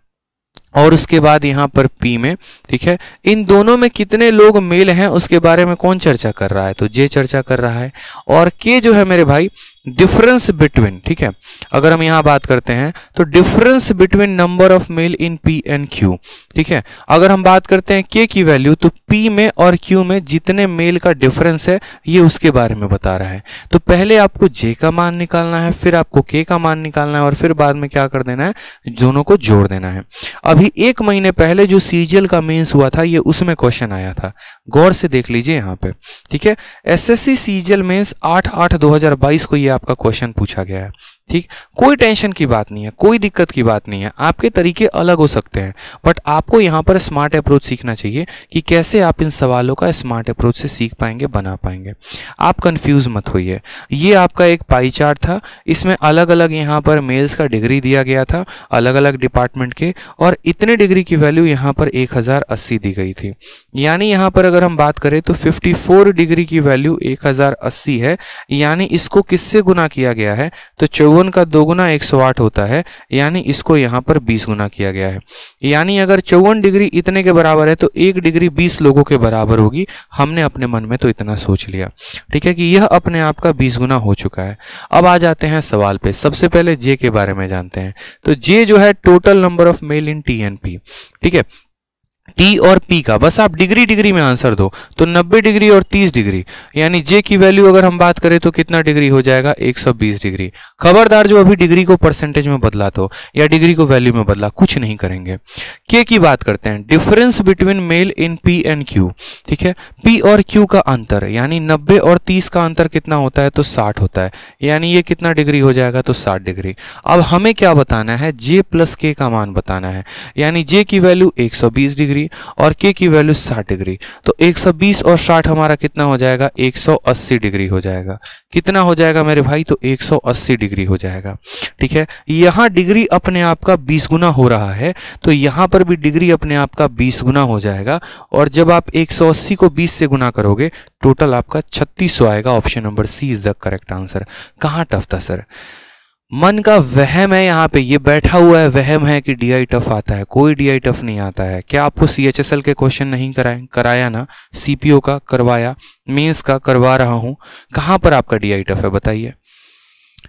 और उसके बाद यहाँ पर पी में ठीक है इन दोनों में कितने लोग मेल हैं उसके बारे में कौन चर्चा कर रहा है तो जे चर्चा कर रहा है और के जो है मेरे भाई डिफरेंस बिटवीन ठीक है अगर हम यहां बात करते हैं तो difference between number of male in P and Q ठीक है अगर हम बात करते हैं के की वैल्यू तो पी में और क्यू में जितने मेल का डिफरेंस है ये उसके बारे में बता रहा है तो पहले आपको जे का मान निकालना है फिर आपको के का मान निकालना है और फिर बाद में क्या कर देना है दोनों को जोड़ देना है अभी एक महीने पहले जो सीजीएल का मीन्स हुआ था ये उसमें क्वेश्चन आया था गौर से देख लीजिए यहाँ पे ठीक है S S C CGL means आठ आठ दो हजार बाईस को ये आपका क्वेश्चन पूछा गया है ठीक कोई टेंशन की बात नहीं है कोई दिक्कत की बात नहीं है आपके तरीके अलग हो सकते हैं बट आपको यहाँ पर स्मार्ट अप्रोच सीखना चाहिए कि कैसे आप इन सवालों का स्मार्ट अप्रोच से सीख पाएंगे बना पाएंगे आप कंफ्यूज मत होइए ये आपका एक पाई चार्ट था इसमें अलग अलग यहाँ पर मेल्स का डिग्री दिया गया था अलग अलग डिपार्टमेंट के और इतने डिग्री की वैल्यू यहाँ पर एक दी गई थी यानी यहाँ पर अगर हम बात करें तो फिफ्टी डिग्री की वैल्यू एक है यानी इसको किससे गुना किया गया है तो चौवन चौवन का दोगुना एक सौ आठ होता है यानी इसको यहाँ पर बीस गुना किया गया है यानी अगर चौवन डिग्री इतने के बराबर है तो एक डिग्री बीस लोगों के बराबर होगी हमने अपने मन में तो इतना सोच लिया ठीक है कि यह अपने आप का बीस गुना हो चुका है अब आ जाते हैं सवाल पे सबसे पहले जे के बारे में जानते हैं तो जे जो है total number of male in T ठीक है टी और पी का बस आप डिग्री डिग्री में आंसर दो तो 90 डिग्री और 30 डिग्री यानी जे की वैल्यू अगर हम बात करें तो कितना डिग्री हो जाएगा 120 डिग्री खबरदार जो अभी डिग्री को परसेंटेज में बदला तो या डिग्री को वैल्यू में बदला कुछ नहीं करेंगे के की बात करते हैं difference between male in P and Q ठीक है पी और क्यू का अंतर यानी नब्बे और तीस का अंतर कितना होता है तो साठ होता है यानी ये कितना डिग्री हो जाएगा तो साठ डिग्री अब हमें क्या बताना है जे प्लस के का मान बताना है यानी जे की वैल्यू एक डिग्री डिग्री और के की वैल्यू 60 डिग्री तो 120 और 60 हमारा कितना हो जाएगा 180 डिग्री हो जाएगा कितना हो जाएगा मेरे भाई तो 180 डिग्री हो जाएगा ठीक है यहाँ डिग्री अपने आप का 20 गुना हो रहा है तो यहाँ पर भी डिग्री अपने आप का 20 गुना हो जाएगा और जब आप 180 को 20 से गुना करोगे टोटल आपका छत्तीस आएगा option number C is the correct answer कहाँ टफ था सर मन का वहम है यहाँ पे ये बैठा हुआ है वहम है कि डी आई टफ आता है कोई डी आई टफ नहीं आता है क्या आपको सी एच एस एल के क्वेश्चन नहीं कराए कराया ना सी पी ओ का करवाया मीन्स का करवा रहा हूँ कहाँ पर आपका डी आई टफ है बताइए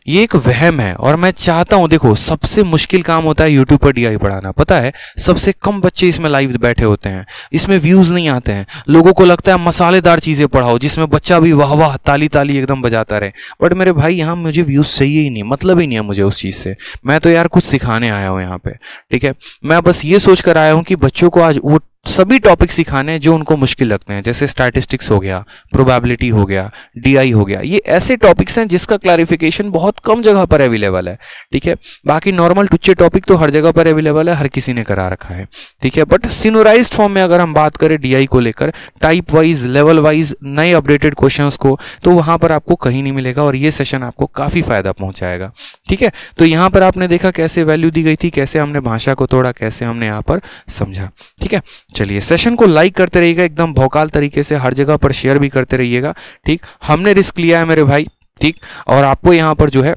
ये एक वहम है और मैं चाहता हूँ देखो सबसे मुश्किल काम होता है यूट्यूब पर डी पढ़ाना पता है सबसे कम बच्चे इसमें लाइव बैठे होते हैं इसमें व्यूज़ नहीं आते हैं लोगों को लगता है मसालेदार चीज़ें पढ़ाओ जिसमें बच्चा भी वाह वाह ताली ताली एकदम बजाता रहे बट मेरे भाई यहाँ मुझे व्यूज़ चाहिए ही नहीं मतलब ही नहीं है मुझे उस चीज़ से मैं तो यार कुछ सिखाने आया हूँ यहाँ पर ठीक है मैं बस ये सोच कर आया हूँ कि बच्चों को आज वो सभी टॉपिक सिखाने हैं जो उनको मुश्किल लगते हैं जैसे स्टैटिस्टिक्स हो गया प्रोबेबिलिटी हो गया डीआई हो गया ये ऐसे टॉपिक्स हैं जिसका क्लैरिफिकेशन बहुत कम जगह पर अवेलेबल है ठीक है बाकी नॉर्मल टुच्चे टॉपिक तो हर जगह पर अवेलेबल है हर किसी ने करा रखा है ठीक है बट सिनोराइज फॉर्म में अगर हम बात करें डी को लेकर टाइप वाइज लेवल वाइज नए अपडेटेड क्वेश्चन को तो वहाँ पर आपको कहीं नहीं मिलेगा और ये सेशन आपको काफ़ी फायदा पहुँचाएगा ठीक है तो यहाँ पर आपने देखा कैसे वैल्यू दी गई थी कैसे हमने भाषा को तोड़ा कैसे हमने यहाँ पर समझा ठीक है चलिए सेशन को लाइक करते रहिएगा एकदम भौकाल तरीके से हर जगह पर शेयर भी करते रहिएगा ठीक हमने रिस्क लिया है मेरे भाई ठीक और आपको यहाँ पर जो है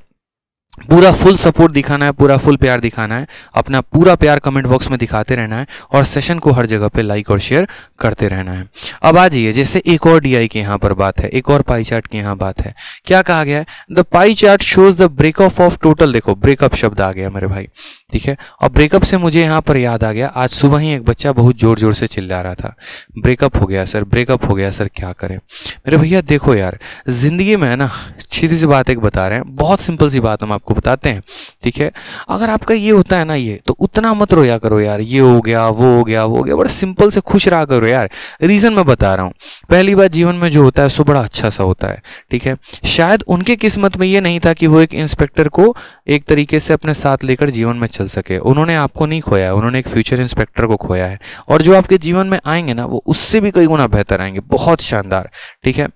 पूरा फुल सपोर्ट दिखाना है पूरा फुल प्यार दिखाना है अपना पूरा प्यार कमेंट बॉक्स में दिखाते रहना है और सेशन को हर जगह पे लाइक और शेयर करते रहना है अब आ जाइए जैसे एक और डीआई की यहाँ पर बात है एक और पाई चार्ट की यहाँ बात है क्या कहा गया है the pie chart shows the breakup of total देखो ब्रेकअप शब्द आ गया मेरे भाई ठीक है और ब्रेकअप से मुझे यहाँ पर याद आ गया आज सुबह ही एक बच्चा बहुत ज़ोर ज़ोर से चिल्ला रहा था ब्रेकअप हो गया सर ब्रेकअप हो गया सर क्या करें मेरे भैया देखो यार ज़िंदगी में है ना सीधी सी बात एक बता रहे हैं बहुत सिंपल सी बात हम आपको बताते हैं ठीक है अगर आपका ये होता है ना ये तो उतना मत रोया करो यार ये हो गया वो हो गया वो हो गया बड़ा सिंपल से खुश रहा करो यार रीज़न मैं बता रहा हूँ पहली बार जीवन में जो होता है सो बड़ा अच्छा सा होता है ठीक है शायद उनके किस्मत में ये नहीं था कि वो एक इंस्पेक्टर को एक तरीके से अपने साथ लेकर जीवन में चल चल सके उन्होंने आपको नहीं खोया है उन्होंने एक फ्यूचर इंस्पेक्टर को खोया है और जो आपके जीवन में आएंगे ना वो उससे भी कई गुना बेहतर आएंगे बहुत शानदार ठीक है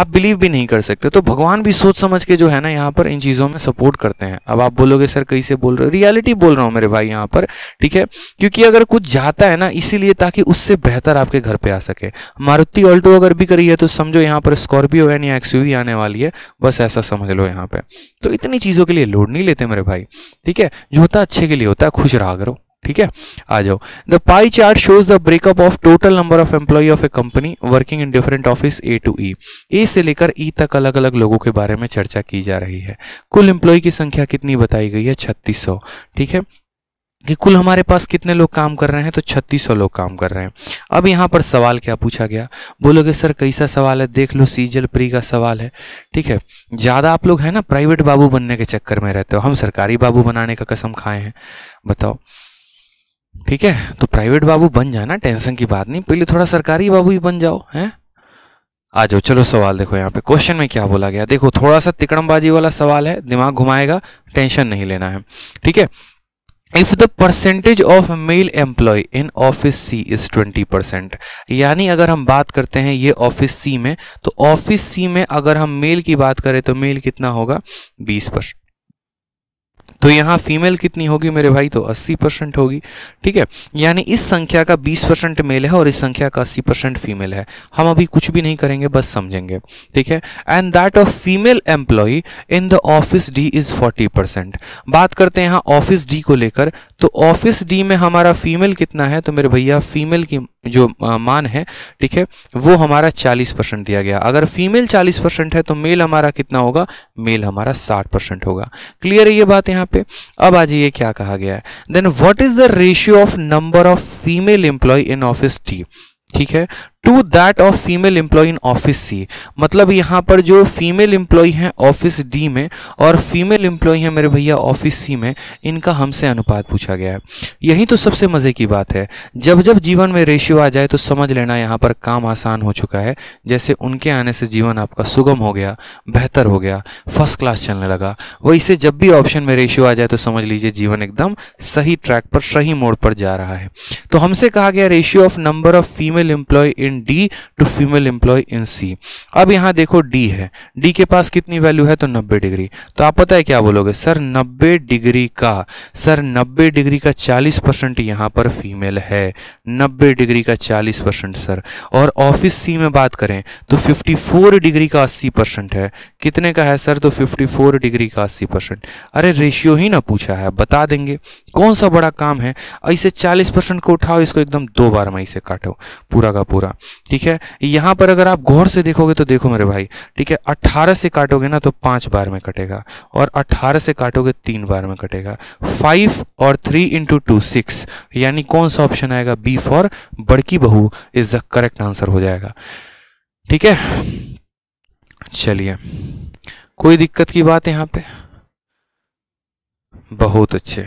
आप बिलीव भी नहीं कर सकते तो भगवान भी सोच समझ के जो है ना यहाँ पर इन चीज़ों में सपोर्ट करते हैं अब आप बोलोगे सर कहीं बोल रहे हो रियलिटी बोल रहा हूँ मेरे भाई यहाँ पर ठीक है क्योंकि अगर कुछ जाता है ना इसीलिए ताकि उससे बेहतर आपके घर पर आ सके मारुति ऑल्टो अगर भी करी है तो समझो यहाँ पर स्कॉर्पियो है या एक्सयूवी आने वाली है बस ऐसा समझ लो यहाँ पर तो इतनी चीज़ों के लिए लोड नहीं लेते मेरे भाई ठीक है जो होता अच्छे के के लिए होता है खुश रहा करो ठीक है आ जाओ the pie chart shows the breakup of total number of employ of a company working in different office A to E A से लेकर ई e तक अलग अलग लोगों के बारे में चर्चा की जा रही है कुल एम्प्लॉय की संख्या कितनी बताई गई है छत्तीस ठीक है कि कुल हमारे पास कितने लोग काम कर रहे हैं तो छत्तीस लोग काम कर रहे हैं अब यहाँ पर सवाल क्या पूछा गया बोलोगे सर कैसा सवाल है देख लो सीजल प्री का सवाल है ठीक है ज़्यादा आप लोग हैं ना प्राइवेट बाबू बनने के चक्कर में रहते हो हम सरकारी बाबू बनाने का कसम खाए हैं बताओ ठीक है तो प्राइवेट बाबू बन जाना टेंशन की बात नहीं पहले थोड़ा सरकारी बाबू ही बन जाओ हैं आ जाओ चलो सवाल देखो यहाँ पे क्वेश्चन में क्या बोला गया देखो थोड़ा सा तिकड़मबाजी वाला सवाल है दिमाग घुमाएगा टेंशन नहीं लेना है ठीक है if the percentage of male employee in office C is 20 percent यानी अगर हम बात करते हैं ये ऑफिस सी में तो ऑफिस सी में अगर हम मेल की बात करें तो मेल कितना होगा 20 परसेंट तो यहाँ फीमेल कितनी होगी मेरे भाई तो 80 परसेंट होगी ठीक है यानी इस संख्या का 20 परसेंट मेल है और इस संख्या का 80 परसेंट फीमेल है हम अभी कुछ भी नहीं करेंगे बस समझेंगे ठीक है and that of female employee in the office D is 40 percent बात करते हैं यहाँ ऑफिस डी को लेकर तो ऑफिस डी में हमारा फीमेल कितना है तो मेरे भैया फीमेल की जो मान है ठीक है वो हमारा 40 परसेंट दिया गया अगर फीमेल 40 परसेंट है तो मेल हमारा कितना होगा मेल हमारा 60 परसेंट होगा क्लियर है ये बात यहाँ पे अब आ जाइए क्या कहा गया है then what is the ratio of number of female employee in office T ठीक है to that of female employee in office C मतलब यहाँ पर जो फीमेल एम्प्लॉय हैं ऑफिस डी में और फीमेल एम्प्लॉय हैं मेरे भैया ऑफिस सी में इनका हमसे अनुपात पूछा गया है यही तो सबसे मज़े की बात है जब जब जीवन में रेशियो आ जाए तो समझ लेना यहाँ पर काम आसान हो चुका है जैसे उनके आने से जीवन आपका सुगम हो गया बेहतर हो गया फर्स्ट क्लास चलने लगा वैसे जब भी ऑप्शन में रेशियो आ जाए तो समझ लीजिए जीवन एकदम सही ट्रैक पर सही मोड़ पर जा रहा है तो हमसे कहा गया ratio of number of female employee in in D to female employee in C अब यहाँ देखो डी है डी के पास कितनी वैल्यू है तो 90 डिग्री तो आप पता है क्या बोलोगे सर 90 डिग्री का सर 90 डिग्री का 40 परसेंट यहाँ पर फीमेल है 90 डिग्री का 40 परसेंट सर और ऑफिस सी में बात करें तो 54 डिग्री का 80 परसेंट है कितने का है सर तो 54 डिग्री का 80 परसेंट अरे रेशियो ही ना पूछा है बता देंगे कौन सा बड़ा काम है इसे 40 परसेंट को उठाओ इसको एकदम दो बार में इसे काटो पूरा का पूरा ठीक है यहाँ पर अगर आप गौर से देखोगे तो देखो मेरे भाई ठीक है अठारह से काटोगे ना तो पांच बार में कटेगा और अठारह से काटोगे तीन बार में कटेगा फाइव और थ्री इंटू टू सिक्स यानी कौन सा ऑप्शन आएगा बी फॉर बड़की बहू इज द करेक्ट आंसर हो जाएगा ठीक है चलिए कोई दिक्कत की बात यहाँ पे बहुत अच्छे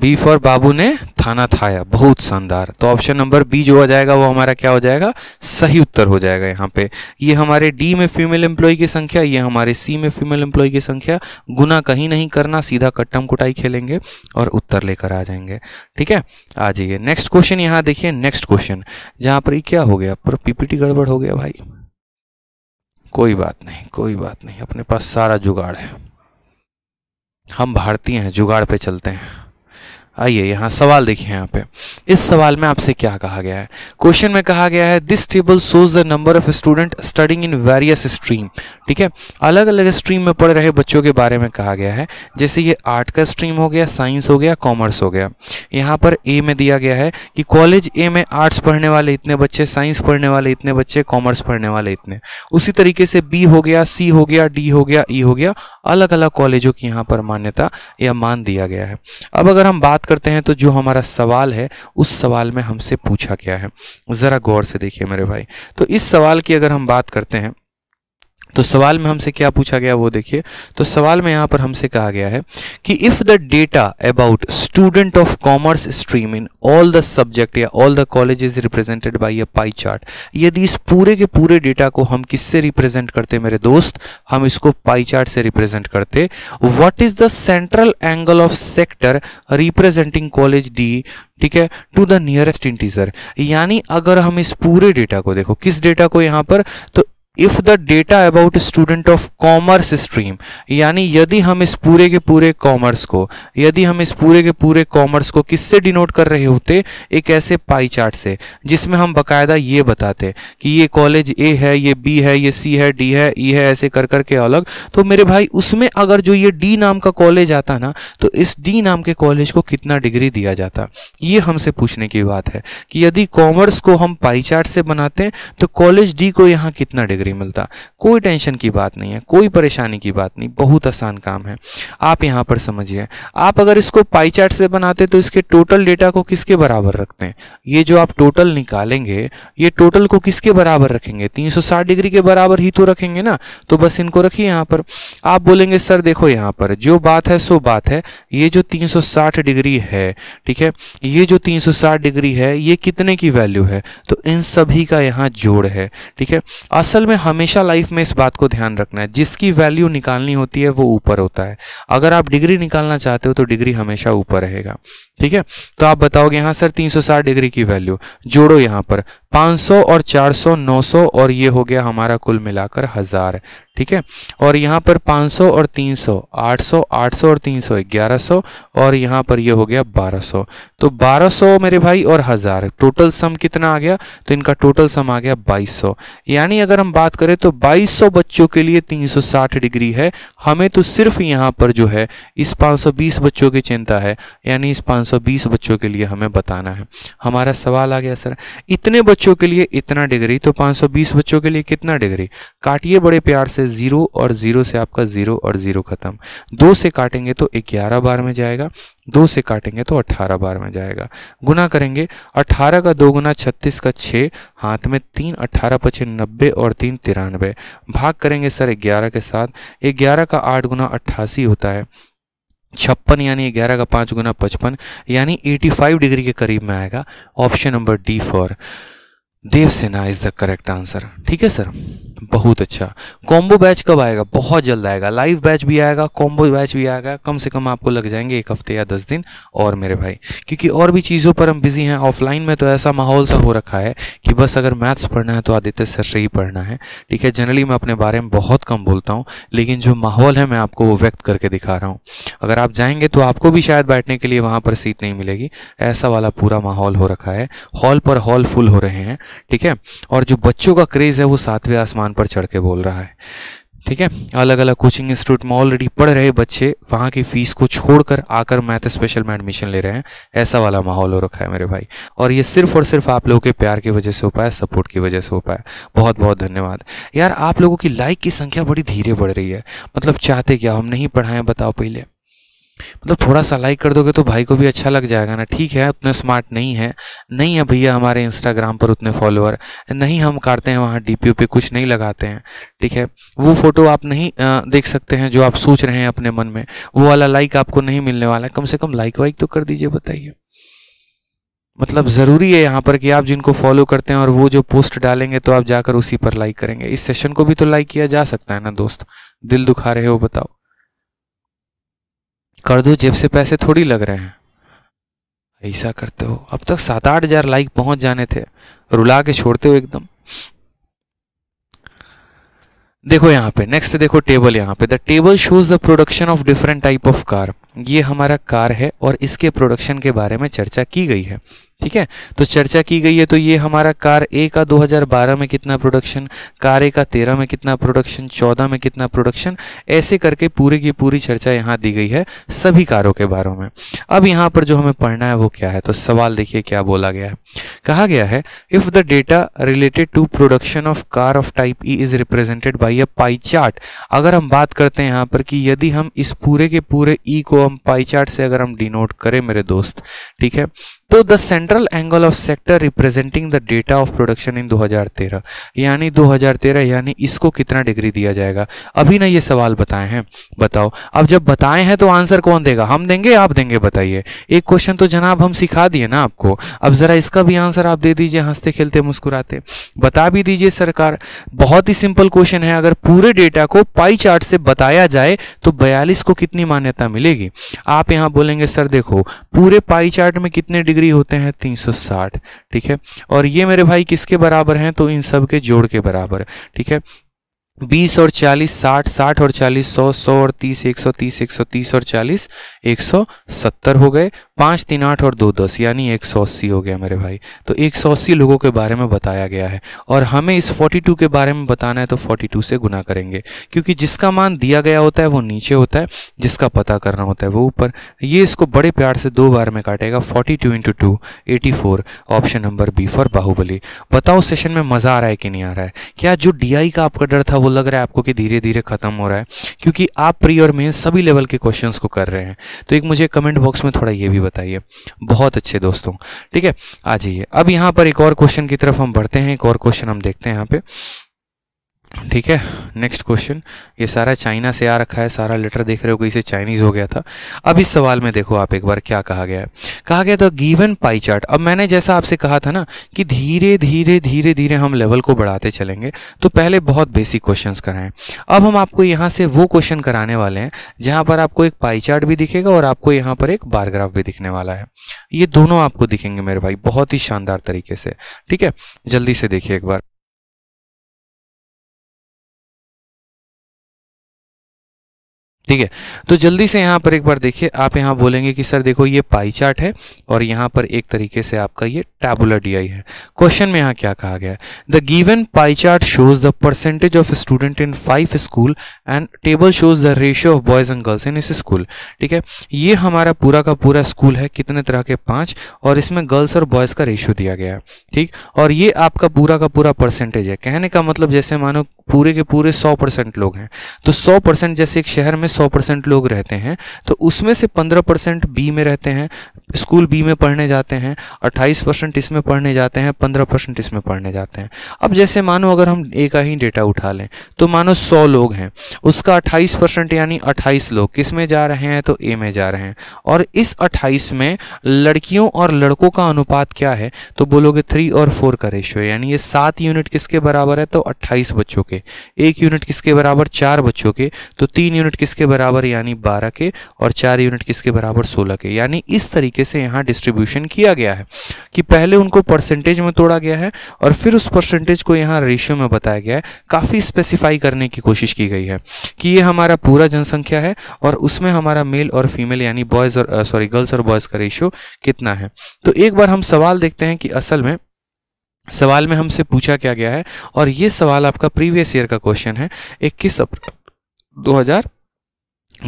बी फॉर बाबू ने थाना थाया बहुत शानदार तो ऑप्शन नंबर बी जो हो जाएगा वो हमारा क्या हो जाएगा सही उत्तर हो जाएगा यहाँ पे ये हमारे डी में फीमेल एम्प्लॉय की संख्या ये हमारे सी में फीमेल एम्प्लॉय की संख्या गुना कहीं नहीं करना सीधा कट्टम कुटाई खेलेंगे और उत्तर लेकर आ जाएंगे ठीक है आ जाइए नेक्स्ट क्वेश्चन यहाँ देखिए नेक्स्ट क्वेश्चन जहाँ पर क्या हो गया पर पीपीटी गड़बड़ हो गया भाई कोई बात नहीं कोई बात नहीं अपने पास सारा जुगाड़ है हम भारतीय हैं जुगाड़ पे चलते हैं आइए यहाँ सवाल देखिए यहाँ पे इस सवाल में आपसे क्या कहा गया है क्वेश्चन में कहा गया है this table shows the number of student studying in various stream ठीक है अलग अलग स्ट्रीम में पढ़ रहे बच्चों के बारे में कहा गया है जैसे ये आर्ट का स्ट्रीम हो गया साइंस हो गया कॉमर्स हो गया यहाँ पर ए में दिया गया है कि कॉलेज ए में आर्ट्स पढ़ने वाले इतने बच्चे साइंस पढ़ने वाले इतने बच्चे कॉमर्स पढ़ने वाले इतने उसी तरीके से बी हो गया सी हो गया डी हो गया ई e हो गया अलग अलग कॉलेजों की यहाँ पर मान्यता या मान दिया गया है अब अगर हम बात बात करते हैं तो जो हमारा सवाल है उस सवाल में हमसे पूछा गया है ज़रा गौर से देखिए मेरे भाई तो इस सवाल की अगर हम बात करते हैं तो सवाल में हमसे क्या पूछा गया वो देखिए तो सवाल में यहाँ पर हमसे कहा गया है कि if the data about student of commerce stream in all the subject या all the college is represented by a pie chart यदि इस पूरे के पूरे डेटा को हम किससे रिप्रेजेंट करते मेरे दोस्त हम इसको पाई चार्ट से रिप्रेजेंट करते what is the central angle of sector representing college D ठीक है टू द नियरेस्ट इंटीजर यानी अगर हम इस पूरे डेटा को देखो किस डेटा को यहां पर तो if the data about student of commerce stream यानी यदि हम इस पूरे के पूरे कॉमर्स को यदि हम इस पूरे के पूरे कॉमर्स को किससे डिनोट कर रहे होते एक ऐसे पाई चार्ट से जिसमें हम बकायदा ये बताते कि ये कॉलेज ए है ये बी है ये सी है डी है ई e है ऐसे कर करके अलग तो मेरे भाई उसमें अगर जो ये डी नाम का कॉलेज आता ना तो इस डी नाम के कॉलेज को कितना डिग्री दिया जाता ये हमसे पूछने की बात है कि यदि कॉमर्स को हम पाई चार्ट से बनाते हैं तो कॉलेज डी को यहाँ कितना डिग्री डिग्री मिलता कोई टेंशन की बात नहीं है कोई परेशानी की बात नहीं बहुत आसान काम है आप यहाँ पर समझिए आप अगर इसको पाई चार्ट से बनाते तो इसके टोटल डेटा को किसके बराबर रखते हैं ये जो आप टोटल निकालेंगे ये टोटल को किसके बराबर रखेंगे 360 डिग्री के बराबर ही तो रखेंगे ना तो बस इनको रखिए यहाँ पर आप बोलेंगे सर देखो यहाँ पर जो बात है सो बात है ये जो तीन डिग्री है ठीक है ये जो तीन डिग्री है ये कितने की वैल्यू है तो इन सभी का यहाँ जोड़ है ठीक है असल में हमें हमेशा लाइफ में इस बात को ध्यान रखना है जिसकी वैल्यू निकालनी होती है वो ऊपर होता है अगर आप डिग्री निकालना चाहते हो तो डिग्री हमेशा ऊपर रहेगा ठीक है तो आप बताओगे यहां सर 360 डिग्री की वैल्यू जोड़ो यहाँ पर 500 और 400 900 और ये हो गया हमारा कुल मिलाकर हज़ार ठीक है और यहाँ पर 500 और 300 800 800 और 300 1100 और यहाँ पर ये यह हो गया 1200 तो 1200 मेरे भाई और हज़ार टोटल सम कितना आ गया तो इनका टोटल सम आ गया 2200 यानी अगर हम बात करें तो 2200 बच्चों के लिए 360 डिग्री है हमें तो सिर्फ यहाँ पर जो है इस पाँच बच्चों की चिंता है यानी इस पाँच बच्चों के लिए हमें बताना है हमारा सवाल आ गया सर इतने बच्चों बच्चों के लिए इतना डिग्री तो 520 बच्चों के लिए कितना डिग्री काटिए बड़े प्यार से ज़ीरो और ज़ीरो से आपका ज़ीरो और ज़ीरो ख़त्म दो से काटेंगे तो ग्यारह बार में जाएगा दो से काटेंगे तो अठारह बार में जाएगा गुना करेंगे अठारह का दो गुना छत्तीस का छः हाथ में तीन अट्ठारह पचे नब्बे और तीन तिरानबे भाग करेंगे सर ग्यारह के साथ ग्यारह का आठ गुना अट्ठासी होता है छप्पन यानी ग्यारह का पाँच गुना पचपन यानी 85 डिग्री के करीब में आएगा option number D for Devsena is the correct answer ठीक है सर बहुत अच्छा कॉम्बो बैच कब आएगा बहुत जल्द आएगा लाइव बैच भी आएगा कॉम्बो बैच भी आएगा कम से कम आपको लग जाएंगे एक हफ्ते या दस दिन और मेरे भाई क्योंकि और भी चीज़ों पर हम बिजी हैं ऑफलाइन में तो ऐसा माहौल सा हो रखा है कि बस अगर मैथ्स पढ़ना है तो आदित्य सर से ही पढ़ना है ठीक है जनरली मैं अपने बारे में बहुत कम बोलता हूँ लेकिन जो माहौल है मैं आपको वो व्यक्त करके दिखा रहा हूँ अगर आप जाएंगे तो आपको भी शायद बैठने के लिए वहाँ पर सीट नहीं मिलेगी ऐसा वाला पूरा माहौल हो रखा है हॉल पर हॉल फुल हो रहे हैं ठीक है और जो बच्चों का क्रेज़ है वो सातवें आसमान दुकान पर चढ़ के बोल रहा है ठीक है अलग अलग कोचिंग इंस्टीट्यूट में ऑलरेडी पढ़ रहे बच्चे वहाँ की फीस को छोड़कर आकर मैथ स्पेशल में एडमिशन ले रहे हैं ऐसा वाला माहौल हो रखा है मेरे भाई और ये सिर्फ और सिर्फ आप लोगों के प्यार की वजह से हो पाया सपोर्ट की वजह से हो पाया बहुत बहुत धन्यवाद यार आप लोगों की लाइक की संख्या बड़ी धीरे बढ़ रही है मतलब चाहते क्या हम नहीं पढ़ाएं बताओ पहले मतलब थोड़ा सा लाइक कर दोगे तो भाई को भी अच्छा लग जाएगा ना ठीक है उतने स्मार्ट नहीं है नहीं है भैया हमारे इंस्टाग्राम पर उतने फॉलोअर नहीं हम काटते हैं वहाँ डी पे कुछ नहीं लगाते हैं ठीक है वो फ़ोटो आप नहीं देख सकते हैं जो आप सोच रहे हैं अपने मन में वो वाला लाइक आपको नहीं मिलने वाला कम से कम लाइक वाइक तो कर दीजिए बताइए मतलब ज़रूरी है यहाँ पर कि आप जिनको फॉलो करते हैं और वो जो पोस्ट डालेंगे तो आप जाकर उसी पर लाइक करेंगे इस सेशन को भी तो लाइक किया जा सकता है ना दोस्त दिल दुखा रहे हो बताओ कर दो जेब से पैसे थोड़ी लग रहे हैं ऐसा करते हो अब तक सात आठ हजार लाइक पहुंच जाने थे रुला के छोड़ते हो एकदम देखो यहाँ पे नेक्स्ट देखो टेबल यहाँ पे the table shows the production of different type of car ये हमारा कार है और इसके प्रोडक्शन के बारे में चर्चा की गई है ठीक है तो चर्चा की गई है तो ये हमारा कार ए का 2012 में कितना प्रोडक्शन कार ए का 13 में कितना प्रोडक्शन 14 में कितना प्रोडक्शन ऐसे करके पूरी की पूरी चर्चा यहाँ दी गई है सभी कारों के बारे में अब यहाँ पर जो हमें पढ़ना है वो क्या है तो सवाल देखिए क्या बोला गया है कहा गया है if the data related to production of car of type E is represented by a pie chart अगर हम बात करते हैं यहाँ पर कि यदि हम इस पूरे के पूरे ई e को हम पाई चार्ट से अगर हम डिनोट करें मेरे दोस्त ठीक है तो the central angle of sector representing the data of production in 2013 यानी 2013 यानी इसको कितना डिग्री दिया जाएगा अभी ना ये सवाल बताए हैं बताओ अब जब बताए हैं तो आंसर कौन देगा हम देंगे आप देंगे बताइए एक क्वेश्चन तो जनाब हम सिखा दिए ना आपको अब ज़रा इसका भी आंसर आप दे दीजिए हंसते खेलते मुस्कुराते बता भी दीजिए सरकार बहुत ही सिंपल क्वेश्चन है अगर पूरे डेटा को पाई चार्ट से बताया जाए तो बयालीस को कितनी मान्यता मिलेगी आप यहाँ बोलेंगे सर देखो पूरे पाई चार्ट में कितने डिग्री डिग्री होते हैं 360 ठीक है और ये मेरे भाई किसके बराबर हैं तो इन सब के जोड़ के बराबर ठीक है बीस और चालीस साठ साठ और चालीस सौ सौ और तीस एक सौ तीस एक सौ तीस और चालीस एक सौ सत्तर हो गए पाँच तीन आठ और दो दस यानी एक सौ अस्सी हो गया मेरे भाई तो एक सौ अस्सी लोगों के बारे में बताया गया है और हमें इस फोर्टी टू के बारे में बताना है तो फोर्टी टू से गुना करेंगे क्योंकि जिसका मान दिया गया होता है वो नीचे होता है जिसका पता करना होता है वो ऊपर ये इसको बड़े प्यार से दो बार में काटेगा forty two into two eighty four option number B for Bahubali बताओ सेशन में मज़ा आ रहा है कि नहीं आ रहा है क्या जो डी का आपका डर था वो लग रहा है आपको कि धीरे धीरे ख़त्म हो रहा है क्योंकि आप प्री और मेन सभी लेवल के क्वेश्चंस को कर रहे हैं तो एक मुझे कमेंट बॉक्स में थोड़ा ये भी बताइए बहुत अच्छे दोस्तों ठीक है आ जाइए अब यहाँ पर एक और क्वेश्चन की तरफ हम बढ़ते हैं एक और क्वेश्चन हम देखते हैं यहाँ पे ठीक है नेक्स्ट क्वेश्चन ये सारा चाइना से आ रखा है सारा लेटर देख रहे हो इसे चाइनीज़ हो गया था अब इस सवाल में देखो आप एक बार क्या कहा गया है कहा गया था गिवन पाई चार्ट अब मैंने जैसा आपसे कहा था ना कि धीरे धीरे धीरे धीरे हम लेवल को बढ़ाते चलेंगे तो पहले बहुत बेसिक क्वेश्चन कराएं अब हम आपको यहाँ से वो क्वेश्चन कराने वाले हैं जहाँ पर आपको एक पाई चार्ट भी दिखेगा और आपको यहाँ पर एक बारग्राफ भी दिखने वाला है ये दोनों आपको दिखेंगे मेरे भाई बहुत ही शानदार तरीके से ठीक है जल्दी से देखिए एक बार ठीक है तो जल्दी से यहाँ पर एक बार देखिए आप यहाँ बोलेंगे कि सर देखो ये पाई चार्ट है और यहाँ पर एक तरीके से आपका ये टैबुलर डीआई है क्वेश्चन में यहाँ क्या कहा गया है the given pie chart shows the percentage of student in five school and table shows the ratio of boys and girls in इस स्कूल ठीक है ये हमारा पूरा का पूरा स्कूल है कितने तरह के पाँच और इसमें गर्ल्स और बॉयज़ का रेशियो दिया गया है ठीक और ये आपका पूरा का पूरा परसेंटेज है कहने का मतलब जैसे मानो पूरे के पूरे सौ परसेंट लोग हैं तो सौ परसेंट जैसे एक शहर में सौ परसेंट लोग रहते हैं तो उसमें से पंद्रह परसेंट बी में रहते हैं स्कूल बी में पढ़ने जाते हैं अट्ठाईस परसेंट इसमें पढ़ने जाते हैं पंद्रह परसेंट इसमें पढ़ने जाते हैं अब जैसे मानो अगर हम ए का ही डेटा उठा लें तो मानो सौ लोग हैं उसका अट्ठाईस परसेंट यानी अट्ठाईस लोग किस में जा रहे हैं तो ए में जा रहे हैं और इस अट्ठाईस में लड़कियों और लड़कों का अनुपात क्या है तो बोलोगे थ्री और फोर का रेशियो यानी ये सात यूनिट किसके बराबर है तो अट्ठाईस बच्चों के एक यूनिट किसके बराबर चार बच्चों के तो तीन यूनिट किसके किसके बराबर यानी 12 के और चार यूनिट किसके बराबर 16 के यानी इस तरीके से यहाँ डिस्ट्रीब्यूशन किया गया है कि पहले उनको परसेंटेज में तोड़ा गया है और फिर उस परसेंटेज को यहाँ रेशियो में बताया गया है काफ़ी स्पेसिफाई करने की कोशिश की गई है कि ये हमारा पूरा जनसंख्या है और उसमें हमारा मेल और फीमेल यानी बॉयज़ और सॉरी गर्ल्स और बॉयज़ का रेशियो कितना है तो एक बार हम सवाल देखते हैं कि असल में सवाल में हमसे पूछा क्या गया है और ये सवाल आपका प्रीवियस ईयर का क्वेश्चन है इक्कीस अप्रैल दो हजार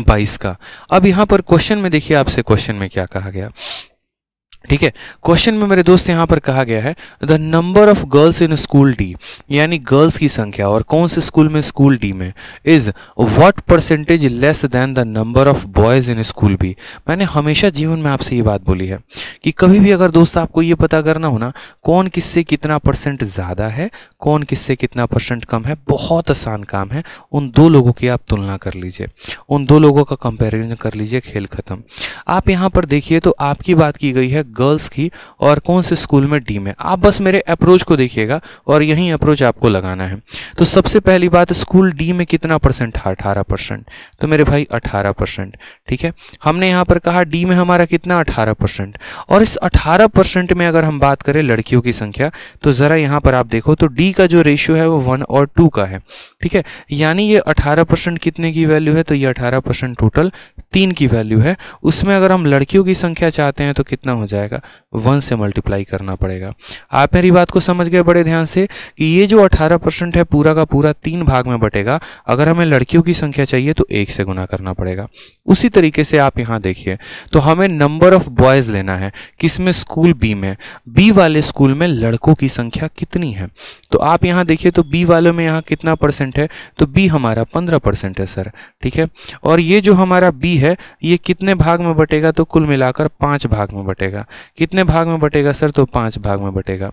बाईस का अब यहाँ पर क्वेश्चन में देखिए आपसे क्वेश्चन में क्या कहा गया ठीक है क्वेश्चन में मेरे दोस्त यहां पर कहा गया है the number of girls in school D यानी गर्ल्स की संख्या और कौन से स्कूल में स्कूल डी में is what percentage less than the number of boys in school B मैंने हमेशा जीवन में आपसे ये बात बोली है कि कभी भी अगर दोस्त आपको ये पता करना हो ना कौन किससे कितना परसेंट ज़्यादा है कौन किससे कितना परसेंट कम है बहुत आसान काम है उन दो लोगों की आप तुलना कर लीजिए उन दो लोगों का कंपेरिजन कर लीजिए खेल ख़त्म आप यहाँ पर देखिए तो आपकी बात की गई है गर्ल्स की और कौन से स्कूल में डी में आप बस मेरे अप्रोच को देखिएगा और यही अप्रोच आपको लगाना है तो सबसे पहली बात स्कूल डी में कितना परसेंट था अठारह परसेंट तो मेरे भाई अठारह परसेंट ठीक है हमने यहाँ पर कहा डी में हमारा कितना अठारह परसेंट और इस अठारह परसेंट में अगर हम बात करें लड़कियों की संख्या तो ज़रा यहाँ पर आप देखो तो डी का जो रेशियो है वो वन और टू का है ठीक है यानी ये अठारह परसेंट कितने की वैल्यू है तो ये अठारह परसेंट टोटल तीन की वैल्यू है उसमें अगर हम लड़कियों की संख्या चाहते हैं तो कितना हो जाएगा वन से मल्टीप्लाई करना पड़ेगा आप मेरी बात को समझ गए बड़े ध्यान से कि ये जो अठारह परसेंट है पूरा का पूरा तीन भाग में बटेगा अगर हमें लड़कियों की संख्या चाहिए तो एक से गुना करना पड़ेगा उसी तरीके से आप यहाँ देखिए तो हमें नंबर ऑफ बॉयज़ लेना है किसमें स्कूल बी में बी वाले स्कूल में लड़कों की संख्या कितनी है तो आप यहाँ देखिए तो बी वालों में यहाँ कितना परसेंट है तो बी हमारा पंद्रह परसेंट है सर ठीक है और ये जो हमारा बी है ये कितने भाग में बटेगा तो कुल मिलाकर पाँच भाग में बटेगा कितने भाग में बटेगा सर तो पाँच भाग में बटेगा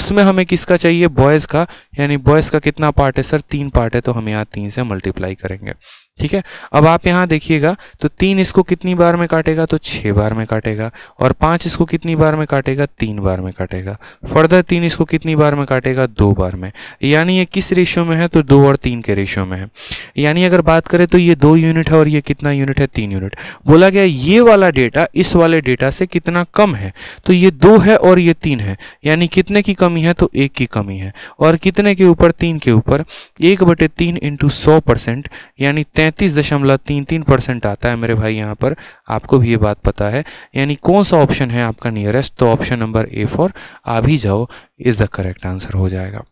उसमें हमें किसका चाहिए बॉयज़ का यानी बॉयज़ का कितना पार्ट है सर तीन पार्ट है तो हम यहाँ तीन से मल्टीप्लाई करेंगे ठीक है अब आप यहां देखिएगा तो तीन इसको कितनी बार में काटेगा तो छह बार में काटेगा और पांच इसको कितनी बार में काटेगा तीन बार में काटेगा फर्दर तीन इसको कितनी बार में काटेगा दो बार में यानी ये किस रेशियो में है तो दो और तीन के रेशियो में है यानी अगर बात करें तो ये दो यूनिट है और ये कितना यूनिट है तीन यूनिट बोला गया ये वाला डेटा इस वाले डेटा से कितना कम है तो ये दो है और ये तीन है यानी कितने की कमी है तो एक की कमी है और कितने के ऊपर तीन के ऊपर एक बटे तीन इंटू सौ परसेंट यानी तैंतीस दशमलव तीन तीन परसेंट आता है मेरे भाई यहाँ पर आपको भी ये बात पता है यानी कौन सा ऑप्शन है आपका नियरेस्ट तो ऑप्शन नंबर ए फॉर आ भी जाओ इज़ द करेक्ट आंसर हो जाएगा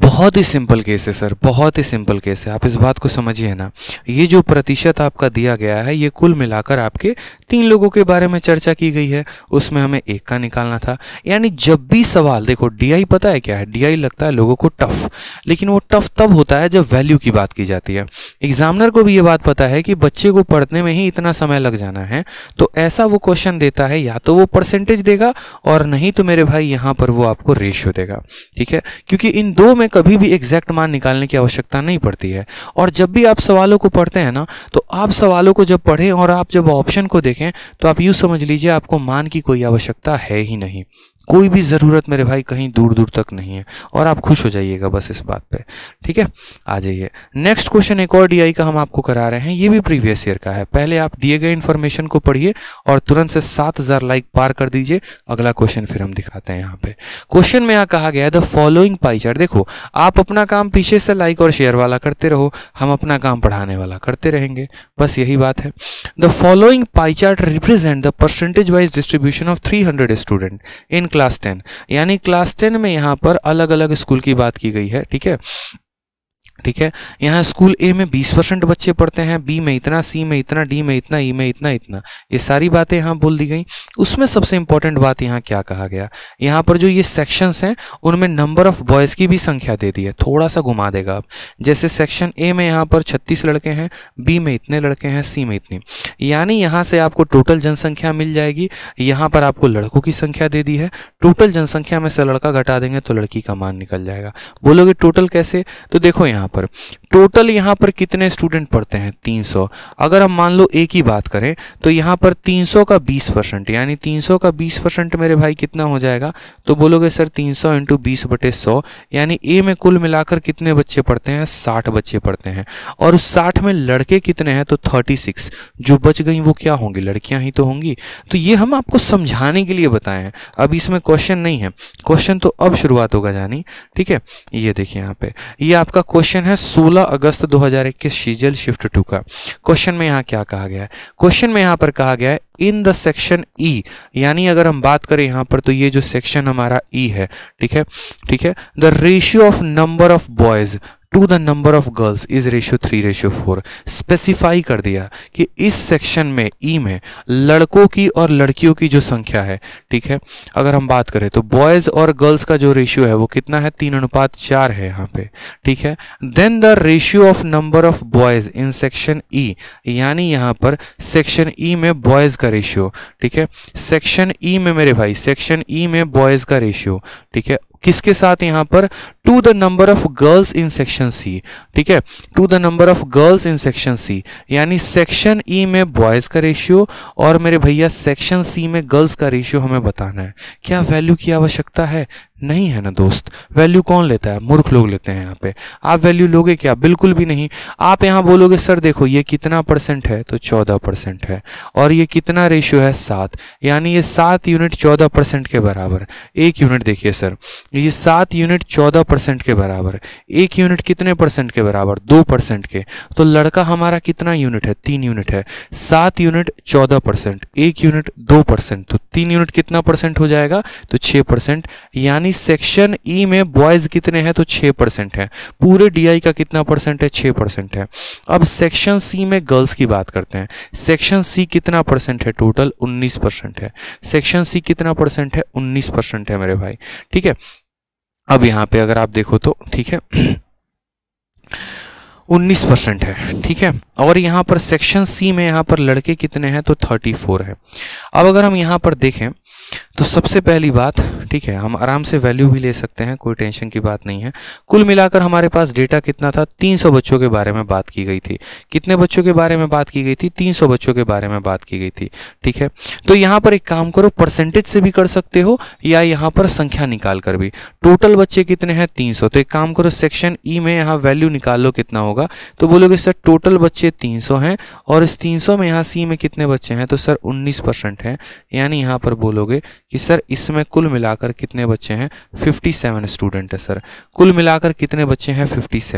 बहुत ही सिंपल केस है सर बहुत ही सिंपल केस है आप इस बात को समझिए ना ये जो प्रतिशत आपका दिया गया है ये कुल मिलाकर आपके तीन लोगों के बारे में चर्चा की गई है उसमें हमें एक का निकालना था यानी जब भी सवाल देखो डीआई पता है क्या है डीआई लगता है लोगों को टफ लेकिन वो टफ तब होता है जब वैल्यू की बात की जाती है एग्जामिनर को भी ये बात पता है कि बच्चे को पढ़ने में ही इतना समय लग जाना है तो ऐसा वो क्वेश्चन देता है या तो वो परसेंटेज देगा और नहीं तो मेरे भाई यहाँ पर वो आपको रेशियो देगा ठीक है क्योंकि इन दो सवालों में कभी भी एग्जैक्ट मान निकालने की आवश्यकता नहीं पड़ती है और जब भी आप सवालों को पढ़ते हैं ना तो आप सवालों को जब पढ़ें और आप जब ऑप्शन को देखें तो आप यूँ समझ लीजिए आपको मान की कोई आवश्यकता है ही नहीं कोई भी ज़रूरत मेरे भाई कहीं दूर दूर तक नहीं है और आप खुश हो जाइएगा बस इस बात पे ठीक है आ जाइए नेक्स्ट क्वेश्चन एक और डीआई का हम आपको करा रहे हैं ये भी प्रीवियस ईयर का है पहले आप दिए गए इन्फॉर्मेशन को पढ़िए और तुरंत से सात हज़ार लाइक पार कर दीजिए अगला क्वेश्चन फिर हम दिखाते हैं यहाँ पे क्वेश्चन में यहाँ कहा गया है द फॉलोइंग पाइचर देखो आप अपना काम पीछे से लाइक और शेयर वाला करते रहो हम अपना काम पढ़ाने वाला करते रहेंगे बस यही बात है the following pie represent the percentage wise distribution of three hundred student in class ten यानी क्लास टेन में यहाँ पर अलग अलग स्कूल की बात की गई है ठीक है ठीक है यहाँ स्कूल ए में 20 परसेंट बच्चे पढ़ते हैं बी में इतना सी में इतना डी में इतना ई e में इतना इतना ये सारी बातें यहाँ बोल दी गई उसमें सबसे इंपॉर्टेंट बात यहाँ क्या कहा गया यहाँ पर जो ये सेक्शंस हैं उनमें नंबर ऑफ बॉयज़ की भी संख्या दे दी है थोड़ा सा घुमा देगा आप जैसे सेक्शन ए में यहाँ पर छत्तीस लड़के हैं बी में इतने लड़के हैं सी में इतनी यानी यहाँ से आपको टोटल जनसंख्या मिल जाएगी यहाँ पर आपको लड़कों की संख्या दे दी है टोटल जनसंख्या में से लड़का घटा देंगे तो लड़की का मान निकल जाएगा बोलोगे टोटल कैसे तो देखो यहाँ यहाँ पर टोटल यहाँ पर कितने स्टूडेंट पढ़ते हैं 300 अगर हम मान लो एक ही बात करें तो यहाँ पर 300 का 20 परसेंट यानी 300 का 20 परसेंट मेरे भाई कितना हो जाएगा तो बोलोगे सर 300 सौ इंटू बीस बटे सौ यानी ए में कुल मिलाकर कितने बच्चे पढ़ते हैं 60 बच्चे पढ़ते हैं और उस 60 में लड़के कितने हैं तो 36 जो बच गई वो क्या होंगी लड़कियाँ ही तो होंगी तो ये हम आपको समझाने के लिए बताए हैं अब इसमें क्वेश्चन नहीं है क्वेश्चन तो अब शुरुआत होगा जानी ठीक है ये देखिए यहाँ पे ये आपका क्वेश्चन है सोलह 16 अगस्त 2021 हजार इक्कीस शीजल शिफ्ट टू का क्वेश्चन में यहाँ क्या कहा गया है क्वेश्चन में यहाँ पर कहा गया है इन द सेक्शन ई यानी अगर हम बात करें यहाँ पर तो ये जो सेक्शन हमारा ई e है ठीक है ठीक है the ratio of number of boys to the number of girls is ratio three ratio four specify कर दिया कि इस सेक्शन में ई e में लड़कों की और लड़कियों की जो संख्या है ठीक है अगर हम बात करें तो बॉयज़ और गर्ल्स का जो रेशियो है वो कितना है तीन अनुपात चार है यहाँ पे ठीक है then the ratio of number of boys in section E यानी यहाँ पर सेक्शन ई e में बॉयज़ का रेशियो ठीक है सेक्शन ई e में मेरे भाई सेक्शन ई e में बॉयज़ का रेशियो ठीक है किसके साथ यहाँ पर to the number of girls in section C ठीक है to the number of girls in section C यानी सेक्शन ई e में बॉयज़ का रेशियो और मेरे भैया सेक्शन सी में गर्ल्स का रेशियो हमें बताना है क्या वैल्यू की आवश्यकता है नहीं है ना दोस्त वैल्यू कौन लेता है मूर्ख लोग लेते हैं यहाँ पे आप वैल्यू लोगे क्या बिल्कुल भी नहीं आप यहाँ बोलोगे सर देखो ये कितना परसेंट है तो चौदह परसेंट है और ये कितना रेशियो है सात यानी ये सात यूनिट चौदह परसेंट के बराबर एक यूनिट देखिए सर ये सात यूनिट चौदह परसेंट के बराबर एक यूनिट कितने परसेंट के बराबर दो परसेंट के तो लड़का हमारा कितना यूनिट है तीन यूनिट है सात यूनिट चौदह परसेंट एक यूनिट दो परसेंट तो तीन यूनिट कितना परसेंट हो जाएगा तो छः परसेंट यानी यानी सेक्शन ई e में बॉयज़ कितने हैं तो छः परसेंट है पूरे डी का कितना परसेंट है छः परसेंट है अब सेक्शन सी में गर्ल्स की बात करते हैं सेक्शन सी कितना परसेंट है टोटल उन्नीस परसेंट है सेक्शन सी कितना परसेंट है उन्नीस परसेंट है मेरे भाई ठीक है अब यहाँ पे अगर आप देखो तो ठीक है उन्नीस परसेंट है ठीक है और यहाँ पर सेक्शन सी में यहाँ पर लड़के कितने हैं तो थर्टी फोर है अब अगर हम यहाँ पर देखें तो सबसे पहली बात ठीक है हम आराम से वैल्यू भी ले सकते हैं कोई टेंशन की बात नहीं है कुल मिलाकर हमारे पास डेटा कितना था 300 बच्चों के बारे में बात की गई थी कितने बच्चों के बारे में बात की गई थी 300 बच्चों के बारे में बात की गई थी ठीक है तो यहाँ पर एक काम करो परसेंटेज से भी कर सकते हो या यहाँ पर संख्या निकाल कर भी टोटल बच्चे कितने हैं तीन तो एक काम करो सेक्शन ई e में यहाँ वैल्यू निकाल लो कितना होगा तो बोलोगे सर टोटल बच्चे तीन हैं और इस तीन में यहाँ सी में कितने बच्चे हैं तो सर उन्नीस परसेंट हैं यानी यहाँ पर बोलोगे कि सर इसमें कुल मिलाकर कितने बच्चे हैं 57 सेवन स्टूडेंट है सर कुल मिलाकर कितने बच्चे हैं 57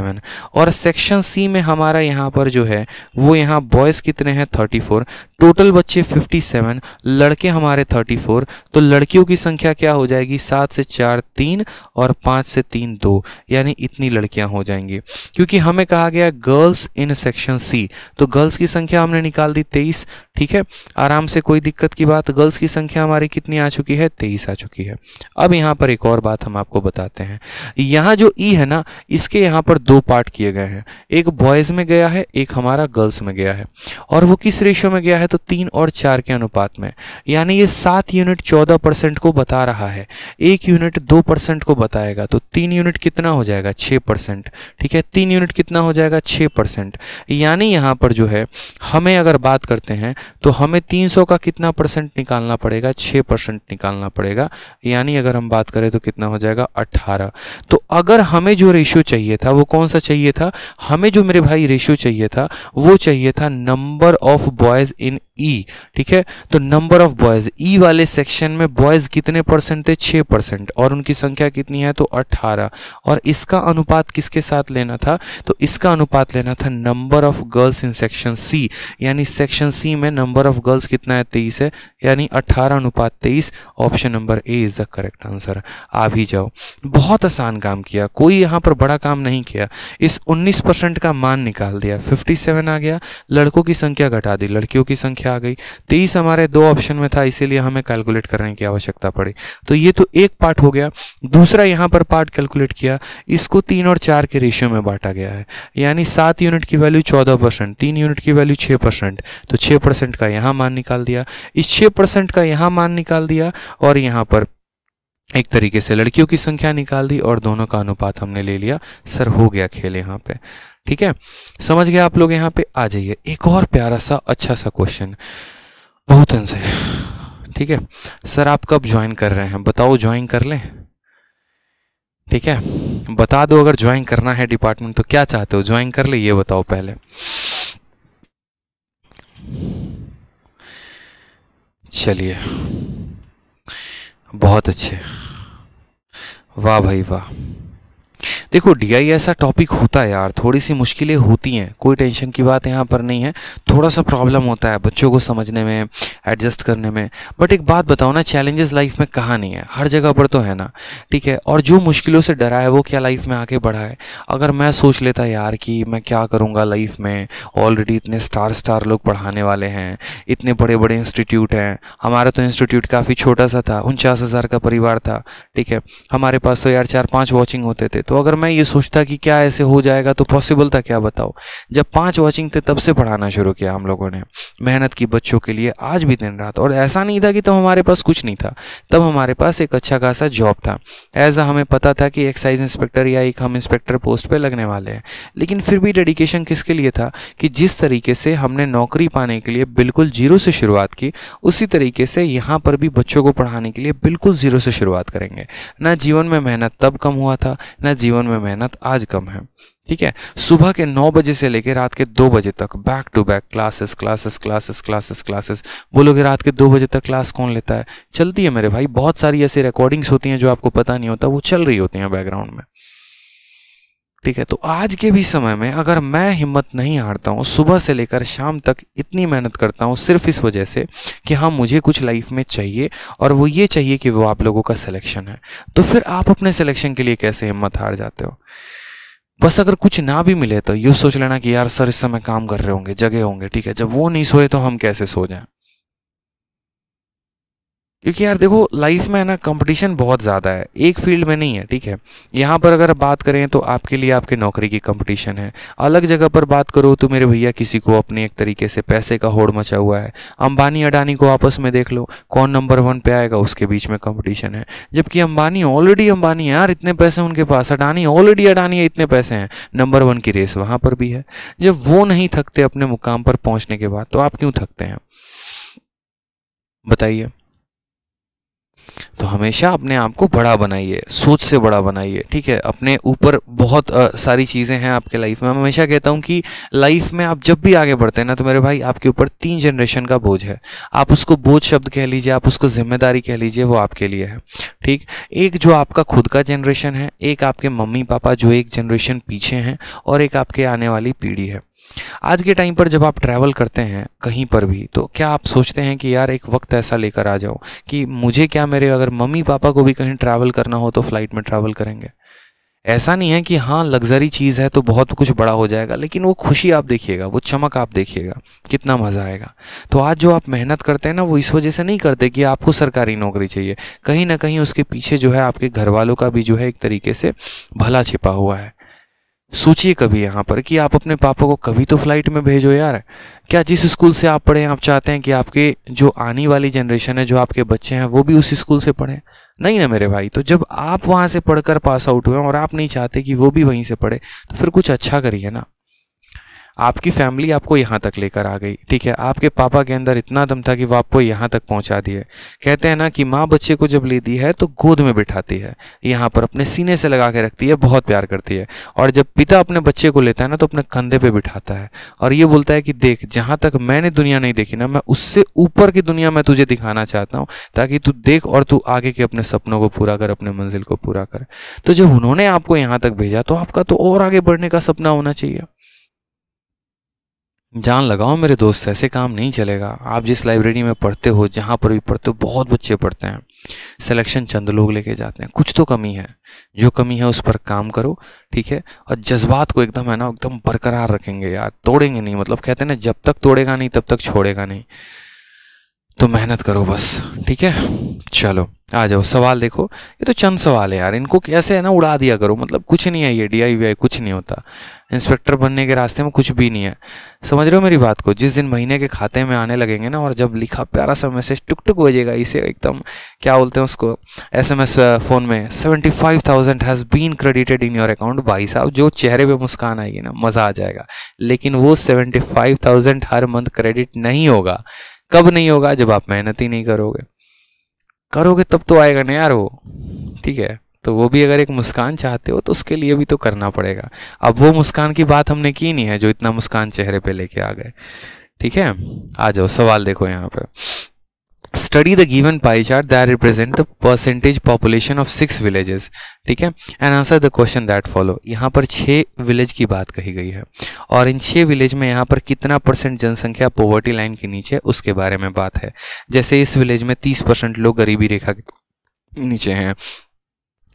और सेक्शन सी में हमारा यहाँ पर जो है वो यहाँ बॉयज़ कितने हैं 34 टोटल बच्चे 57 लड़के हमारे 34 तो लड़कियों की संख्या क्या हो जाएगी सात से चार तीन और पाँच से तीन दो यानी इतनी लड़कियाँ हो जाएंगी क्योंकि हमें कहा गया गर्ल्स इन सेक्शन सी तो गर्ल्स की संख्या हमने निकाल दी तेईस ठीक है आराम से कोई दिक्कत की बात गर्ल्स की संख्या हमारी कितनी आ चुकी है तेईस आ चुकी है अब यहाँ पर एक और बात हम आपको बताते हैं यहाँ जो ई है ना इसके यहाँ पर दो पार्ट किए गए हैं एक बॉयज़ में गया है एक हमारा गर्ल्स में गया है और वो किस रेशियो में गया है तो तीन और चार के अनुपात में यानी ये सात यूनिट चौदह परसेंट को बता रहा है एक यूनिट दो परसेंट को बताएगा तो तीन यूनिट कितना हो जाएगा छः परसेंट ठीक है तीन यूनिट कितना हो जाएगा छः परसेंट यानी यहाँ पर जो है हमें अगर बात करते हैं तो हमें 300 का कितना परसेंट निकालना पड़ेगा 6 परसेंट निकालना पड़ेगा यानी अगर हम बात करें तो कितना हो जाएगा 18 तो अगर हमें जो रेशियो चाहिए था वो कौन सा चाहिए था हमें जो मेरे भाई रेशियो चाहिए था वो चाहिए था number of boys in E e, ठीक है तो नंबर ऑफ बॉयज ई वाले सेक्शन में बॉयज कितने परसेंट थे छः परसेंट और उनकी संख्या कितनी है तो अट्ठारह और इसका अनुपात किसके साथ लेना था तो इसका अनुपात लेना था number of girls in section C यानी सेक्शन सी में नंबर ऑफ गर्ल्स कितना है तेईस है यानी अट्ठारह अनुपात तेईस option number A is the correct answer आ भी जाओ बहुत आसान काम किया कोई यहाँ पर बड़ा काम नहीं किया इस उन्नीस परसेंट का मान निकाल दिया फिफ्टी सेवन आ गया लड़कों की संख्या घटा दी लड़कियों की संख्या संख्या आ गई तेईस हमारे दो ऑप्शन में था इसीलिए हमें कैलकुलेट करने की आवश्यकता पड़ी तो ये तो एक पार्ट हो गया दूसरा यहाँ पर पार्ट कैलकुलेट किया इसको तीन और चार के रेशियो में बांटा गया है यानी सात यूनिट की वैल्यू चौदह परसेंट तीन यूनिट की वैल्यू छः परसेंट तो छः परसेंट का यहाँ मान निकाल दिया इस छः परसेंट का यहाँ मान निकाल दिया और यहाँ पर एक तरीके से लड़कियों की संख्या निकाल दी और दोनों का अनुपात हमने ले लिया सर हो गया खेल यहाँ पे ठीक है समझ गया आप लोग यहाँ पे आ जाइए एक और प्यारा सा अच्छा सा क्वेश्चन बहुत से ठीक है सर आप कब ज्वाइन कर रहे हैं बताओ ज्वाइन कर लें ठीक है बता दो अगर ज्वाइन करना है डिपार्टमेंट तो क्या चाहते हो ज्वाइन कर ले ये बताओ पहले चलिए बहुत अच्छे वाह भाई वाह देखो डी ऐसा टॉपिक होता है यार थोड़ी सी मुश्किलें होती हैं कोई टेंशन की बात यहाँ पर नहीं है थोड़ा सा प्रॉब्लम होता है बच्चों को समझने में एडजस्ट करने में बट एक बात बताओ ना चैलेंजेस लाइफ में कहाँ नहीं है हर जगह पर तो है ना ठीक है और जो मुश्किलों से डरा है वो क्या लाइफ में आगे बढ़ा है अगर मैं सोच लेता यार कि मैं क्या करूँगा लाइफ में ऑलरेडी इतने स्टार स्टार लोग पढ़ाने वाले हैं इतने बड़े बड़े इंस्टीट्यूट हैं हमारा तो इंस्टीट्यूट काफ़ी छोटा सा था उनचास हज़ार का परिवार था ठीक है हमारे पास तो यार चार पाँच वॉचिंग होते थे तो अगर मैं मैं ये सोचता कि क्या ऐसे हो जाएगा तो पॉसिबल था क्या बताओ जब पांच वॉचिंग थे तब से पढ़ाना शुरू किया हम लोगों ने मेहनत की बच्चों के लिए आज भी दिन रात और ऐसा नहीं था कि तब तो हमारे पास कुछ नहीं था तब हमारे पास एक अच्छा खासा जॉब था एज हमें पता था कि एक्साइज इंस्पेक्टर या एक हम इंस्पेक्टर पोस्ट पर लगने वाले हैं लेकिन फिर भी डेडिकेशन किसके लिए था कि जिस तरीके से हमने नौकरी पाने के लिए बिल्कुल जीरो से शुरुआत की उसी तरीके से यहाँ पर भी बच्चों को पढ़ाने के लिए बिल्कुल ज़ीरो से शुरुआत करेंगे ना जीवन में मेहनत तब कम हुआ था ना जीवन जीवन में मेहनत आज कम है ठीक है सुबह के नौ बजे से लेकर रात के दो बजे तक back to back classes classes classes classes classes बोलोगे रात के दो बजे तक क्लास कौन लेता है चलती है मेरे भाई बहुत सारी ऐसी रिकॉर्डिंग्स होती हैं जो आपको पता नहीं होता वो चल रही होती हैं बैकग्राउंड में ठीक है तो आज के भी समय में अगर मैं हिम्मत नहीं हारता हूँ सुबह से लेकर शाम तक इतनी मेहनत करता हूँ सिर्फ इस वजह से कि हाँ मुझे कुछ लाइफ में चाहिए और वो ये चाहिए कि वो आप लोगों का सिलेक्शन है तो फिर आप अपने सिलेक्शन के लिए कैसे हिम्मत हार जाते हो बस अगर कुछ ना भी मिले तो यू सोच लेना कि यार सर इस समय काम कर रहे होंगे जगह होंगे ठीक है जब वो नहीं सोए तो हम कैसे सो जाएं क्योंकि यार देखो लाइफ में है ना कंपटीशन बहुत ज़्यादा है एक फील्ड में नहीं है ठीक है यहाँ पर अगर बात करें तो आपके लिए आपके नौकरी की कंपटीशन है अलग जगह पर बात करो तो मेरे भैया किसी को अपने एक तरीके से पैसे का होड़ मचा हुआ है अंबानी अडानी को आपस में देख लो कौन नंबर वन पे आएगा उसके बीच में कॉम्पिटिशन है जबकि अंबानी ऑलरेडी अंबानी है यार इतने पैसे उनके पास अडानी ऑलरेडी अडानी है इतने पैसे हैं नंबर वन की रेस वहाँ पर भी है जब वो नहीं थकते अपने मुकाम पर पहुँचने के बाद तो आप क्यों थकते हैं बताइए तो हमेशा अपने आप को बड़ा बनाइए सोच से बड़ा बनाइए ठीक है अपने ऊपर बहुत आ, सारी चीज़ें हैं आपके लाइफ में मैं हमेशा कहता हूँ कि लाइफ में आप जब भी आगे बढ़ते हैं ना तो मेरे भाई आपके ऊपर तीन जनरेशन का बोझ है आप उसको बोझ शब्द कह लीजिए आप उसको जिम्मेदारी कह लीजिए वो आपके लिए है ठीक एक जो आपका खुद का जनरेशन है एक आपके मम्मी पापा जो एक जनरेशन पीछे हैं और एक आपके आने वाली पीढ़ी है आज के टाइम पर जब आप ट्रैवल करते हैं कहीं पर भी तो क्या आप सोचते हैं कि यार एक वक्त ऐसा लेकर आ जाओ कि मुझे क्या मेरे अगर मम्मी पापा को भी कहीं ट्रैवल करना हो तो फ्लाइट में ट्रैवल करेंगे ऐसा नहीं है कि हाँ लग्जरी चीज़ है तो बहुत कुछ बड़ा हो जाएगा लेकिन वो खुशी आप देखिएगा वो चमक आप देखिएगा कितना मज़ा आएगा तो आज जो आप मेहनत करते हैं ना वो इस वजह से नहीं करते कि आपको सरकारी नौकरी चाहिए कहीं ना कहीं उसके पीछे जो है आपके घर वालों का भी जो है एक तरीके से भला छिपा हुआ है सोचिए कभी यहाँ पर कि आप अपने पापा को कभी तो फ्लाइट में भेजो यार क्या जिस स्कूल से आप पढ़े आप चाहते हैं कि आपके जो आने वाली जनरेशन है जो आपके बच्चे हैं वो भी उस स्कूल से पढ़ें नहीं ना मेरे भाई तो जब आप वहाँ से पढ़कर पास आउट हुए और आप नहीं चाहते कि वो भी वहीं से पढ़े तो फिर कुछ अच्छा करिए ना आपकी फैमिली आपको यहाँ तक लेकर आ गई ठीक है आपके पापा के अंदर इतना दम था कि वो आपको यहाँ तक पहुँचा दिए कहते हैं ना कि माँ बच्चे को जब लेती है तो गोद में बिठाती है यहाँ पर अपने सीने से लगा के रखती है बहुत प्यार करती है और जब पिता अपने बच्चे को लेता है ना तो अपने कंधे पर बिठाता है और ये बोलता है कि देख जहाँ तक मैंने दुनिया नहीं देखी ना मैं उससे ऊपर की दुनिया मैं तुझे दिखाना चाहता हूँ ताकि तू देख और तू आगे के अपने सपनों को पूरा कर अपने मंजिल को पूरा कर तो जब उन्होंने आपको यहाँ तक भेजा तो आपका तो और आगे बढ़ने का सपना होना चाहिए जान लगाओ मेरे दोस्त ऐसे काम नहीं चलेगा आप जिस लाइब्रेरी में पढ़ते हो जहाँ पर भी पढ़ते हो बहुत बच्चे पढ़ते हैं सिलेक्शन चंद लोग लेके जाते हैं कुछ तो कमी है जो कमी है उस पर काम करो ठीक है और जज्बात को एकदम है ना एकदम बरकरार रखेंगे यार तोड़ेंगे नहीं मतलब कहते हैं ना जब तक तोड़ेगा नहीं तब तक छोड़ेगा नहीं तो मेहनत करो बस ठीक है चलो आ जाओ सवाल देखो ये तो चंद सवाल है यार इनको कैसे है ना उड़ा दिया करो मतलब कुछ नहीं है ये डी आई कुछ नहीं होता इंस्पेक्टर बनने के रास्ते में कुछ भी नहीं है समझ रहे हो मेरी बात को जिस दिन महीने के खाते में आने लगेंगे ना और जब लिखा प्यारा सा मैसेज टुक टुक हो जाएगा इसे एकदम क्या बोलते हैं उसको एस एम एस फ़ोन में seventy five thousand has been credited in your account भाई साहब जो चेहरे पर मुस्कान आएगी ना मज़ा आ जाएगा लेकिन वो सेवेंटी फाइव थाउजेंड हर मंथ क्रेडिट नहीं होगा कब नहीं होगा जब आप मेहनत ही नहीं करोगे करोगे तब तो आएगा ना यार वो ठीक है तो वो भी अगर एक मुस्कान चाहते हो तो उसके लिए भी तो करना पड़ेगा अब वो मुस्कान की बात हमने की नहीं है जो इतना मुस्कान चेहरे पे लेके आ गए ठीक है आ जाओ सवाल देखो यहाँ पे study the given pie chart that represent the percentage population of six villages ठीक है and answer the question that follow यहाँ पर छः विलेज की बात कही गई है और इन छः विलेज में यहाँ पर कितना परसेंट जनसंख्या पॉवर्टी लाइन के नीचे उसके बारे में बात है जैसे इस विलेज में तीस परसेंट लोग गरीबी रेखा के नीचे हैं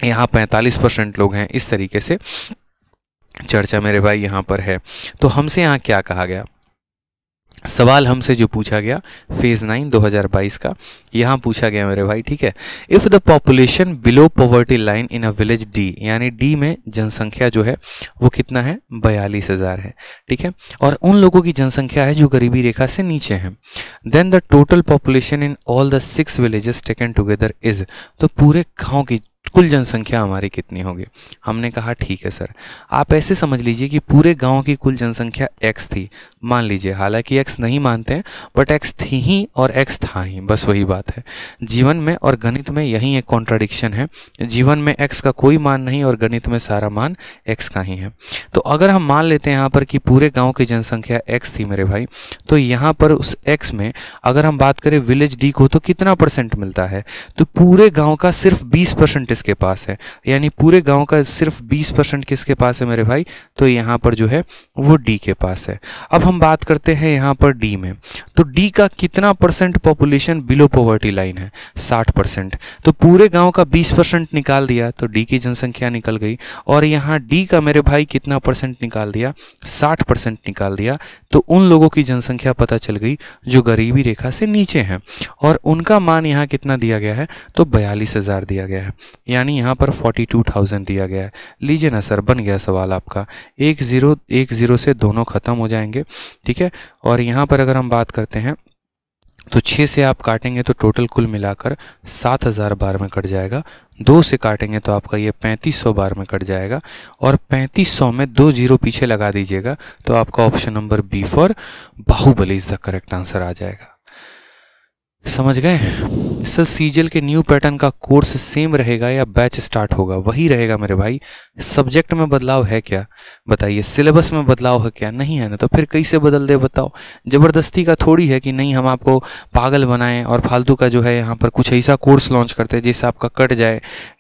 यहाँ पैंतालीस परसेंट लोग हैं इस तरीके से चर्चा मेरे भाई यहाँ पर है तो हमसे यहाँ क्या कहा गया सवाल हमसे जो पूछा गया फेज़ नाइन 2022 का यहाँ पूछा गया मेरे भाई ठीक है if the population below poverty line in a village D यानी डी में जनसंख्या जो है वो कितना है बयालीस हज़ार है ठीक है और उन लोगों की जनसंख्या है जो गरीबी रेखा से नीचे हैं then the total population in all the six villages taken together is तो पूरे गाँव की कुल जनसंख्या हमारी कितनी होगी हमने कहा ठीक है सर आप ऐसे समझ लीजिए कि पूरे गांव की कुल जनसंख्या एक्स थी मान लीजिए हालांकि एक्स नहीं मानते हैं बट एक्स थी ही और एक्स था ही बस वही बात है जीवन में और गणित में यही एक कॉन्ट्राडिक्शन है जीवन में एक्स का कोई मान नहीं और गणित में सारा मान एक्स का ही है तो अगर हम मान लेते हैं यहाँ पर कि पूरे गाँव की जनसंख्या एक्स थी मेरे भाई तो यहाँ पर उस एक्स में अगर हम बात करें विलेज डी को तो कितना परसेंट मिलता है तो पूरे गाँव का सिर्फ बीस परसेंट किसके पास है यानी पूरे गांव का सिर्फ 20 परसेंट किसके पास है मेरे भाई तो यहां पर जो है वो डी के पास है अब हम बात करते हैं यहां पर डी में तो डी का कितना percent population below poverty line है 60 परसेंट तो पूरे गांव का 20 परसेंट निकाल दिया तो डी की जनसंख्या निकल गई और यहाँ डी का मेरे भाई कितना परसेंट निकाल दिया साठ निकाल दिया तो उन लोगों की जनसंख्या पता चल गई जो गरीबी रेखा से नीचे हैं और उनका मान यहाँ कितना दिया गया है तो बयालीस दिया गया है यानी यहाँ पर फोर्टी टू थाउजेंड दिया गया है लीजिए ना सर बन गया सवाल आपका एक ज़ीरो एक ज़ीरो से दोनों ख़त्म हो जाएंगे ठीक है और यहाँ पर अगर हम बात करते हैं तो छः से आप काटेंगे तो टोटल कुल मिलाकर सात हज़ार बार में कट जाएगा दो से काटेंगे तो आपका ये पैंतीस सौ बार में कट जाएगा और पैंतीस सौ में दो जीरो पीछे लगा दीजिएगा तो आपका option number B for Baahubali is the correct answer आ जाएगा समझ गए सर सीजल के न्यू पैटर्न का कोर्स सेम रहेगा या बैच स्टार्ट होगा वही रहेगा मेरे भाई सब्जेक्ट में बदलाव है क्या बताइए सिलेबस में बदलाव है क्या नहीं है ना तो फिर कैसे बदल दे बताओ ज़बरदस्ती का थोड़ी है कि नहीं हम आपको पागल बनाएं और फालतू का जो है यहाँ पर कुछ ऐसा कोर्स लॉन्च करते हैं जिससे आपका कट जाए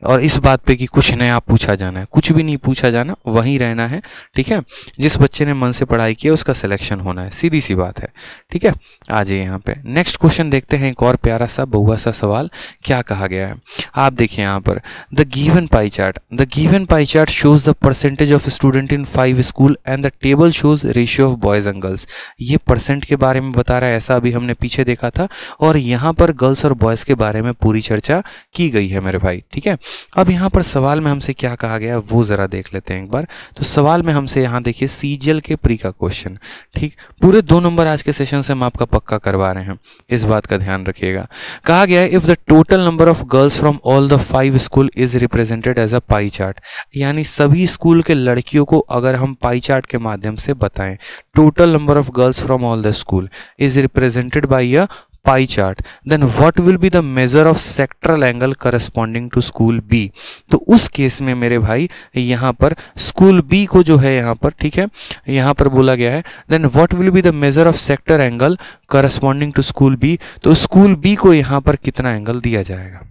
और इस बात पर कि कुछ नया पूछा जाना है कुछ भी नहीं पूछा जाना वहीं रहना है ठीक है जिस बच्चे ने मन से पढ़ाई किया उसका सिलेक्शन होना है सीधी सी बात है ठीक है आ जाइए यहाँ पर नेक्स्ट क्वेश्चन देखते हैं हैं एक और प्यारा सा बहुआ सा सवाल क्या कहा गया है आप देखिए यहाँ पर the given pie chart the given pie chart shows the percentage of student in five school and the table shows ratio of boys and girls ये परसेंट के बारे में बता रहा है ऐसा अभी हमने पीछे देखा था और यहाँ पर गर्ल्स और बॉयज़ के बारे में पूरी चर्चा की गई है मेरे भाई ठीक है अब यहाँ पर सवाल में हमसे क्या कहा गया वो ज़रा देख लेते हैं एक बार तो सवाल में हमसे यहाँ देखिए सीजीएल के प्री का क्वेश्चन ठीक पूरे दो नंबर आज के सेशन से हम आपका पक्का करवा रहे हैं इस बात का ध्यान ध्यान रखिएगा कहा गया है if the total number of girls from all the five school is represented as a pie chart यानी सभी स्कूल के लड़कियों को अगर हम पाई चार्ट के माध्यम से बताएं total number of girls from all the school is represented by a pie chart then what will be the measure of sectoral angle corresponding to school B तो उस केस में मेरे भाई यहाँ पर स्कूल बी को जो है यहाँ पर ठीक है यहाँ पर बोला गया है then what will be the measure of sector angle corresponding to school B तो स्कूल बी को यहाँ पर कितना एंगल दिया जाएगा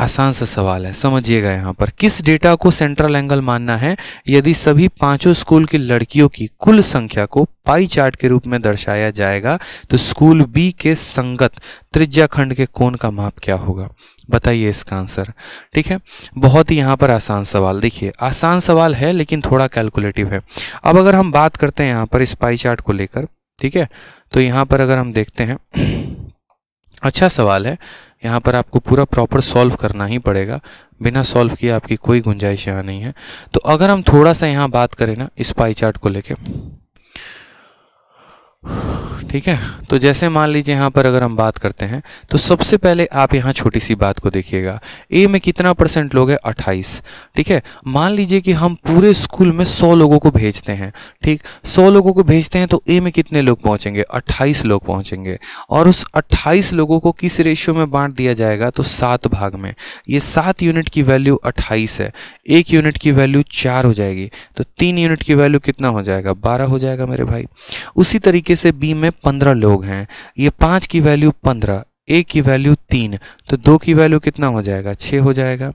आसान सा सवाल है समझिएगा यहाँ पर किस डेटा को सेंट्रल एंगल मानना है यदि सभी पांचों स्कूल की लड़कियों की कुल संख्या को पाई चार्ट के रूप में दर्शाया जाएगा तो स्कूल बी के संगत त्रिज्या खंड के कोण का माप क्या होगा बताइए इसका आंसर ठीक है बहुत ही यहाँ पर आसान सवाल देखिए आसान सवाल है लेकिन थोड़ा कैलकुलेटिव है अब अगर हम बात करते हैं यहाँ पर इस पाई चार्ट को लेकर ठीक है तो यहाँ पर अगर हम देखते हैं अच्छा सवाल है यहाँ पर आपको पूरा प्रॉपर सॉल्व करना ही पड़ेगा बिना सॉल्व किए आपकी कोई गुंजाइश यहाँ नहीं है तो अगर हम थोड़ा सा यहाँ बात करें ना इस पाई चार्ट को लेके ठीक है तो जैसे मान लीजिए यहाँ पर अगर हम बात करते हैं तो सबसे पहले आप यहाँ छोटी सी बात को देखिएगा ए में कितना परसेंट लोग है अट्ठाईस ठीक है मान लीजिए कि हम पूरे स्कूल में सौ लोगों को भेजते हैं ठीक सौ लोगों को भेजते हैं तो ए में कितने लोग पहुँचेंगे अट्ठाईस लोग पहुँचेंगे और उस अट्ठाईस लोगों को किस रेशियो में बांट दिया जाएगा तो सात भाग में ये सात यूनिट की वैल्यू अट्ठाईस है एक यूनिट की वैल्यू चार हो जाएगी तो तीन यूनिट की वैल्यू कितना हो जाएगा बारह हो जाएगा मेरे भाई उसी तरीके तरीके से बी में पंद्रह लोग हैं ये पाँच की वैल्यू पंद्रह ए की वैल्यू तीन तो दो की वैल्यू कितना हो जाएगा छः हो जाएगा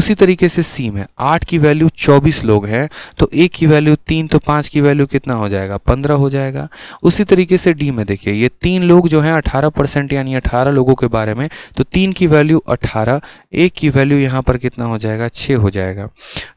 उसी तरीके से सी में आठ की वैल्यू चौबीस लोग हैं तो ए की वैल्यू तीन तो पाँच की वैल्यू कितना हो जाएगा पंद्रह हो जाएगा उसी तरीके से डी में देखिए ये तीन लोग जो हैं अठारह परसेंट यानी अठारह लोगों के बारे में तो तीन की वैल्यू अठारह ए की वैल्यू यहाँ पर कितना हो जाएगा छः हो जाएगा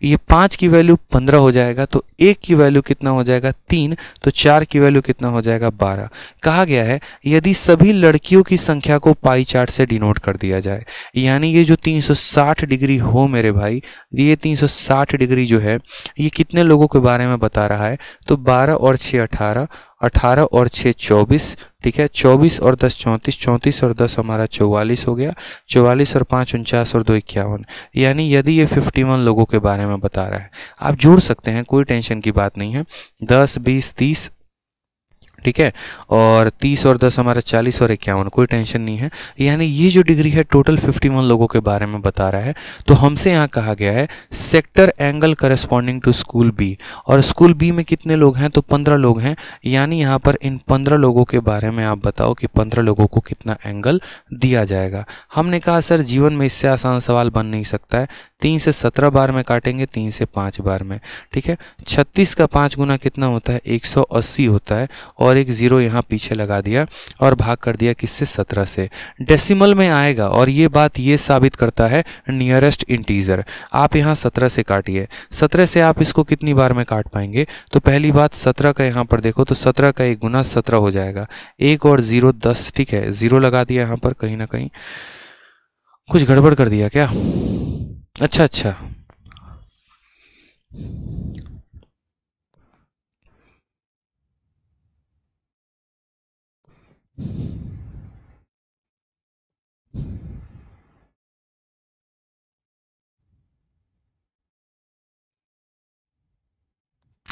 ये पाँच की वैल्यू पंद्रह हो जाएगा तो एक की वैल्यू कितना हो जाएगा तीन तो चार की वैल्यू कितना हो जाएगा बारह कहा गया है यदि सभी लड़कियों की संख्या को पाई चार्ट से डिनोट कर दिया जाए यानी ये जो 360 डिग्री हो मेरे भाई ये 360 डिग्री जो है ये कितने लोगों के बारे में बता रहा है तो 12 और 6 18 18 और 6 24 ठीक है 24 और 10 34 34 और 10 हमारा 44 हो गया 44 और 5 उनचास और दो इक्यावन यानी यदि ये 51 लोगों के बारे में बता रहा है आप जोड़ सकते हैं कोई टेंशन की बात नहीं है दस बीस तीस ठीक है और 30 और 10 हमारा 40 और इक्यावन कोई टेंशन नहीं है यानी ये जो डिग्री है टोटल 51 लोगों के बारे में बता रहा है तो हमसे यहाँ कहा गया है sector angle corresponding to school B और स्कूल बी में कितने लोग हैं तो 15 लोग हैं यानी यहाँ पर इन 15 लोगों के बारे में आप बताओ कि पंद्रह लोगों को कितना एंगल दिया जाएगा हमने कहा सर जीवन में इससे आसान सवाल बन नहीं सकता है तीन से सत्रह बार में काटेंगे तीन से पाँच बार में ठीक है छत्तीस का पाँच गुना कितना होता है एक होता है और और एक ज़ीरो यहाँ पीछे लगा दिया और भाग कर दिया किससे सत्रह से डेसिमल में आएगा और ये बात ये साबित करता है नियरेस्ट इंटीज़र आप यहाँ सत्रह से काटिए सत्रह से आप इसको कितनी बार में काट पाएंगे तो पहली बात सत्रह का यहाँ पर देखो तो सत्रह का एक गुना सत्रह हो जाएगा एक और ज़ीरो दस ठीक है ज़ीरो लगा दिया यहाँ पर कहीं ना कहीं कुछ गड़बड़ कर दिया क्या अच्छा अच्छा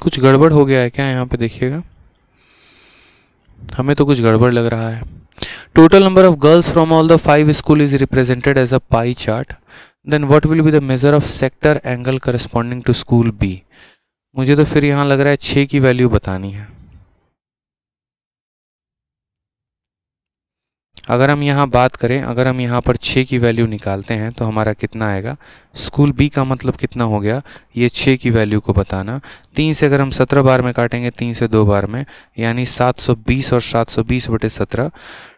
कुछ गड़बड़ हो गया है क्या यहाँ पे देखिएगा हमें तो कुछ गड़बड़ लग रहा है total number of girls from all the five school is represented as a pie chart then what will be the measure of sector angle corresponding to school B मुझे तो फिर यहाँ लग रहा है छः की वैल्यू बतानी है अगर हम यहाँ बात करें अगर हम यहाँ पर छः की वैल्यू निकालते हैं तो हमारा कितना आएगा स्कूल बी का मतलब कितना हो गया ये छः की वैल्यू को बताना तीन से अगर हम सत्रह बार में काटेंगे तीन से दो बार में यानी सात सौ बीस और सात सौ बीस बटे सत्रह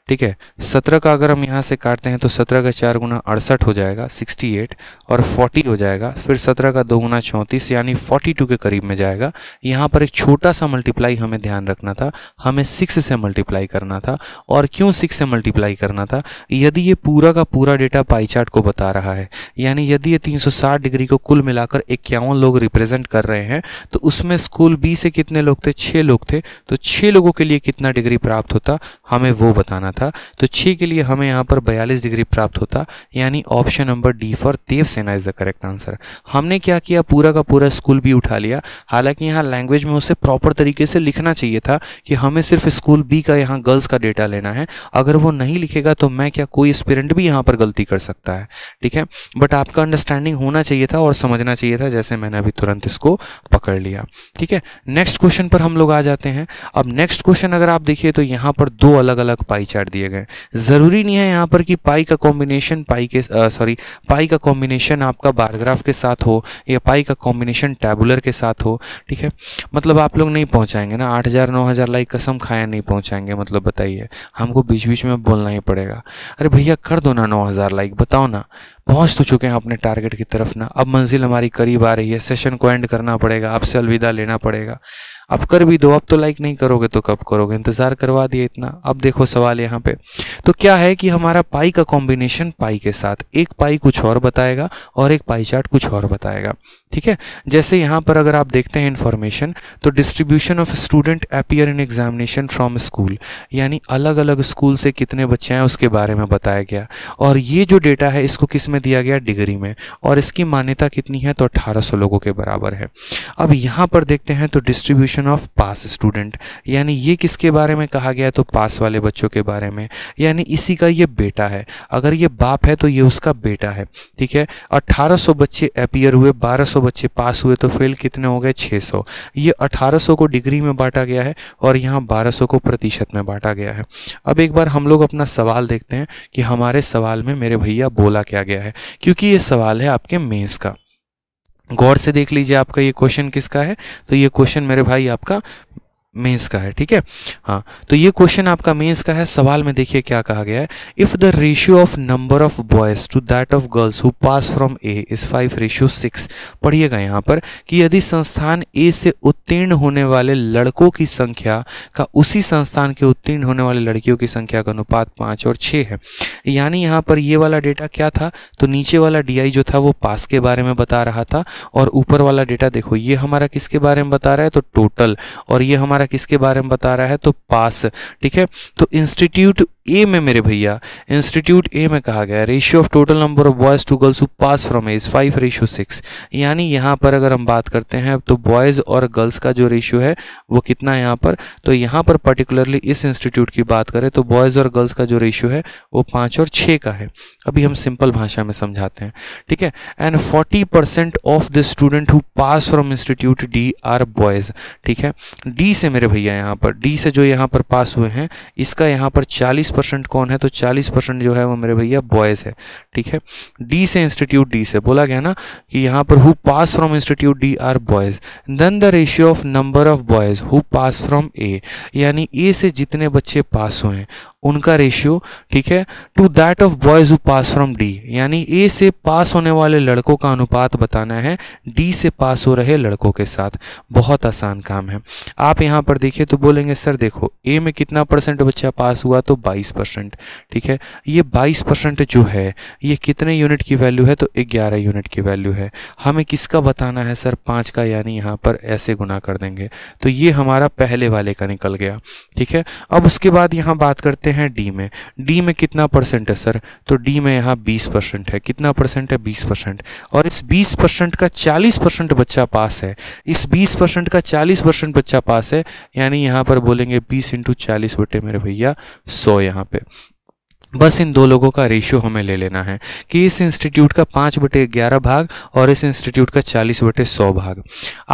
ठीक है सत्रह का अगर हम यहाँ से काटते हैं तो सत्रह का चार गुना अड़सठ हो जाएगा सिक्सटी एट और फोर्टी हो जाएगा फिर सत्रह का दो गुना चौंतीस यानी फोर्टी टू के करीब में जाएगा यहाँ पर एक छोटा सा मल्टीप्लाई हमें ध्यान रखना था हमें सिक्स से मल्टीप्लाई करना था और क्यों सिक्स से मल्टीप्लाई करना था यदि ये पूरा का पूरा डेटा पाईचार्ट को बता रहा है यानी यदि ये तीन डिग्री को कुल मिलाकर इक्यावन लोग रिप्रेजेंट कर रहे हैं तो उसमें स्कूल बी से कितने लोग थे छः लोग थे तो छः लोगों के लिए कितना डिग्री प्राप्त होता हमें वो बताना करना था तो छः के लिए हमें यहाँ पर बयालीस डिग्री प्राप्त होता यानी option number D for Devsena is the correct answer हमने क्या किया पूरा का पूरा स्कूल भी उठा लिया हालांकि यहाँ लैंग्वेज में उसे प्रॉपर तरीके से लिखना चाहिए था कि हमें सिर्फ स्कूल बी का यहाँ गर्ल्स का डेटा लेना है अगर वो नहीं लिखेगा तो मैं क्या कोई स्पिरेंट भी यहाँ पर गलती कर सकता है ठीक है बट आपका अंडरस्टैंडिंग होना चाहिए था और समझना चाहिए था जैसे मैंने अभी तुरंत इसको पकड़ लिया ठीक है नेक्स्ट क्वेश्चन पर हम लोग आ जाते हैं अब नेक्स्ट क्वेश्चन अगर आप देखिए तो यहाँ पर दो अलग अलग पाई कर दिए गए ज़रूरी नहीं है यहाँ पर कि पाई का कॉम्बिनेशन पाई के सॉरी पाई का कॉम्बिनेशन आपका बारग्राफ के साथ हो या पाई का कॉम्बिनेशन टेबुलर के साथ हो ठीक है मतलब आप लोग नहीं पहुँचाएंगे ना आठ हज़ार नौ हज़ार लाइक कसम खाया नहीं पहुँचाएंगे मतलब बताइए हमको बीच बीच में बोलना ही पड़ेगा अरे भैया कर दो ना नौ हज़ार लाइक बताओ ना पहुँच तो चुके हैं अपने टारगेट की तरफ ना अब मंजिल हमारी करीब आ रही है सेशन को एंड करना पड़ेगा आपसे अलविदा लेना पड़ेगा अब कर भी दो अब तो लाइक नहीं करोगे तो कब करोगे इंतज़ार करवा दिए इतना अब देखो सवाल यहाँ पे तो क्या है कि हमारा पाई का कॉम्बिनेशन पाई के साथ एक पाई कुछ और बताएगा और एक पाई चार्ट कुछ और बताएगा ठीक है जैसे यहाँ पर अगर आप देखते हैं इन्फॉर्मेशन तो distribution of student appear in examination from school यानी अलग अलग स्कूल से कितने बच्चे हैं उसके बारे में बताया गया और ये जो डेटा है इसको किस में दिया गया डिग्री में और इसकी मान्यता कितनी है तो 1800 लोगों के बराबर है अब यहाँ पर देखते हैं तो distribution description of pass student यानी ये किसके बारे में कहा गया है तो पास वाले बच्चों के बारे में यानी इसी का ये बेटा है अगर ये बाप है तो ये उसका बेटा है ठीक है 1800 बच्चे अपियर हुए 1200 बच्चे पास हुए तो फेल कितने हो गए 600 ये 1800 को डिग्री में बांटा गया है और यहाँ सौ को प्रतिशत में बांटा गया है अब एक बार हम लोग अपना सवाल देखते हैं कि हमारे सवाल में मेरे भैया बोला क्या गया है क्योंकि ये सवाल है आपके मेन्स का गौर से देख लीजिए आपका ये क्वेश्चन किसका है तो ये क्वेश्चन मेरे भाई आपका मेंस का है ठीक है हाँ तो ये क्वेश्चन आपका मेंस का है सवाल में देखिए क्या कहा गया है if the ratio of number of boys to that of girls who pass from A is five ratio six पढ़िएगा यहाँ पर कि यदि संस्थान ए से उत्तीर्ण होने वाले लड़कों की संख्या का उसी संस्थान के उत्तीर्ण होने वाले लड़कियों की संख्या का अनुपात पाँच और छः है यानी यहाँ पर ये वाला डेटा क्या था तो नीचे वाला डी जो था वो पास के बारे में बता रहा था और ऊपर वाला डेटा देखो ये हमारा किसके बारे में बता रहा है तो टोटल और ये हमारा है किसके बारे में बता रहा है तो पास ठीक है तो इंस्टीट्यूट ए में मेरे भैया इंस्टीट्यूट ए में कहा गया ratio of total number of boys to girls who pass from as five ratio six यानी यहाँ पर अगर हम बात करते हैं तो बॉयज़ और गर्ल्स का जो रेशियो है वो कितना है यहाँ पर तो यहाँ पर पर्टिकुलरली इस इंस्टीट्यूट की बात करें तो बॉयज़ और गर्ल्स का जो रेशियो है वो पाँच और छः का है अभी हम सिंपल भाषा में समझाते हैं ठीक है and forty percent of the student who pass from institute D are boys ठीक है डी से मेरे भैया यहाँ पर डी से जो यहाँ पर पास हुए हैं इसका यहाँ पर चालीस परसेंट कौन है तो 40 परसेंट जो है वो मेरे भैया बॉयज़ है ठीक है डी से इंस्टीट्यूट डी से बोला गया ना कि यहाँ पर who pass from institute D are boys then the ratio of number of boys who pass from A यानी ए से जितने बच्चे पास हुए हैं उनका रेशियो ठीक है to that of boys who pass from D यानी ए से पास होने वाले लड़कों का अनुपात बताना है डी से पास हो रहे लड़कों के साथ बहुत आसान काम है आप यहाँ पर देखिए तो बोलेंगे सर देखो ए में कितना परसेंट बच्चा पास हुआ तो 22 परसेंट ठीक है ये 22 परसेंट जो है ये कितने यूनिट की वैल्यू है तो 11 यूनिट की वैल्यू है हमें किसका बताना है सर पाँच का यानी यहाँ पर ऐसे गुना कर देंगे तो ये हमारा पहले वाले का निकल गया ठीक है अब उसके बाद यहाँ बात करते हैं हैं डी में डी में कितना परसेंट है सर तो डी में यहाँ 20 परसेंट है कितना परसेंट है 20 परसेंट और इस 20 परसेंट का 40 परसेंट बच्चा पास है इस 20 परसेंट का 40 परसेंट बच्चा पास है यानी यहाँ पर बोलेंगे 20 इंटू चालीस बटे मेरे भैया 100 यहाँ पे बस इन दो लोगों का रेशियो हमें ले लेना है कि इस इंस्टीट्यूट का पाँच बटे ग्यारह भाग और इस इंस्टीट्यूट का चालीस बटे सौ भाग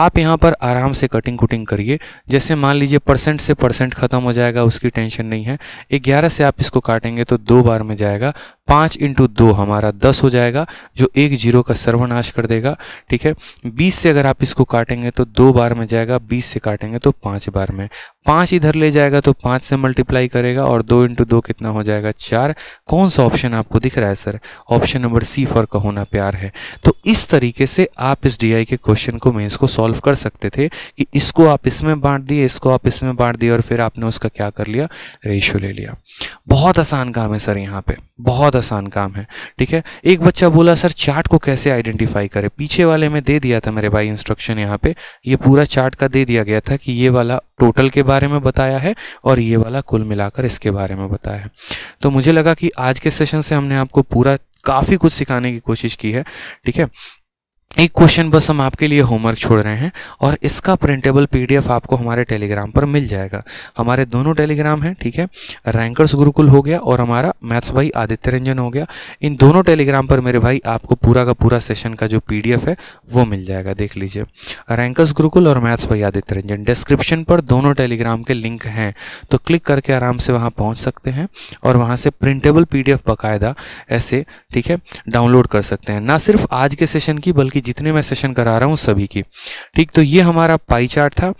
आप यहाँ पर आराम से कटिंग कुटिंग करिए जैसे मान लीजिए परसेंट से परसेंट ख़त्म हो जाएगा उसकी टेंशन नहीं है ग्यारह से आप इसको काटेंगे तो दो बार में जाएगा पाँच इंटू दो हमारा दस हो जाएगा जो एक जीरो का सर्वनाश कर देगा ठीक है बीस से अगर आप इसको काटेंगे तो दो बार में जाएगा बीस से काटेंगे तो पाँच बार में पाँच इधर ले जाएगा तो पाँच से मल्टीप्लाई करेगा और दो इंटू दो कितना हो जाएगा चार प्यार कौन सा ऑप्शन आपको दिख रहा है sir option number C for कहोना प्यार है तो इस तरीके से आप इस डी के क्वेश्चन को मेन्स को सॉल्व कर सकते थे कि इसको आप इसमें बांट दिए इसको आप इसमें बांट दिए और फिर आपने उसका क्या कर लिया रेशो ले लिया बहुत आसान काम है सर यहाँ पर बहुत आसान काम है ठीक है एक बच्चा बोला सर चार्ट को कैसे आइडेंटिफाई करें पीछे वाले में दे दिया था मेरे भाई इंस्ट्रक्शन यहाँ पे ये पूरा चार्ट का दे दिया गया था कि ये वाला टोटल के बारे में बताया है और ये वाला कुल मिलाकर इसके बारे में बताया है तो मुझे लगा कि आज के सेशन से हमने आपको पूरा काफ़ी कुछ सिखाने की कोशिश की है ठीक है एक क्वेश्चन बस हम आपके लिए होमवर्क छोड़ रहे हैं और इसका प्रिंटेबल पीडीएफ आपको हमारे टेलीग्राम पर मिल जाएगा हमारे दोनों टेलीग्राम हैं ठीक है रैंकर्स गुरुकुल हो गया और हमारा मैथ्स भाई आदित्य रंजन हो गया इन दोनों टेलीग्राम पर मेरे भाई आपको पूरा का पूरा सेशन का जो पीडीएफ है वो मिल जाएगा देख लीजिए रैंकर्स गुरुकुल और मैथ्स भाई आदित्य रंजन डिस्क्रिप्शन पर दोनों टेलीग्राम के लिंक हैं तो क्लिक करके आराम से वहाँ पहुँच सकते हैं और वहाँ से प्रिंटेबल पी बाकायदा ऐसे ठीक है डाउनलोड कर सकते हैं ना सिर्फ आज के सेशन की बल्कि बाकी जितने मैं सेशन करा रहा हूँ सभी की ठीक तो ये हमारा पाई चार्ट था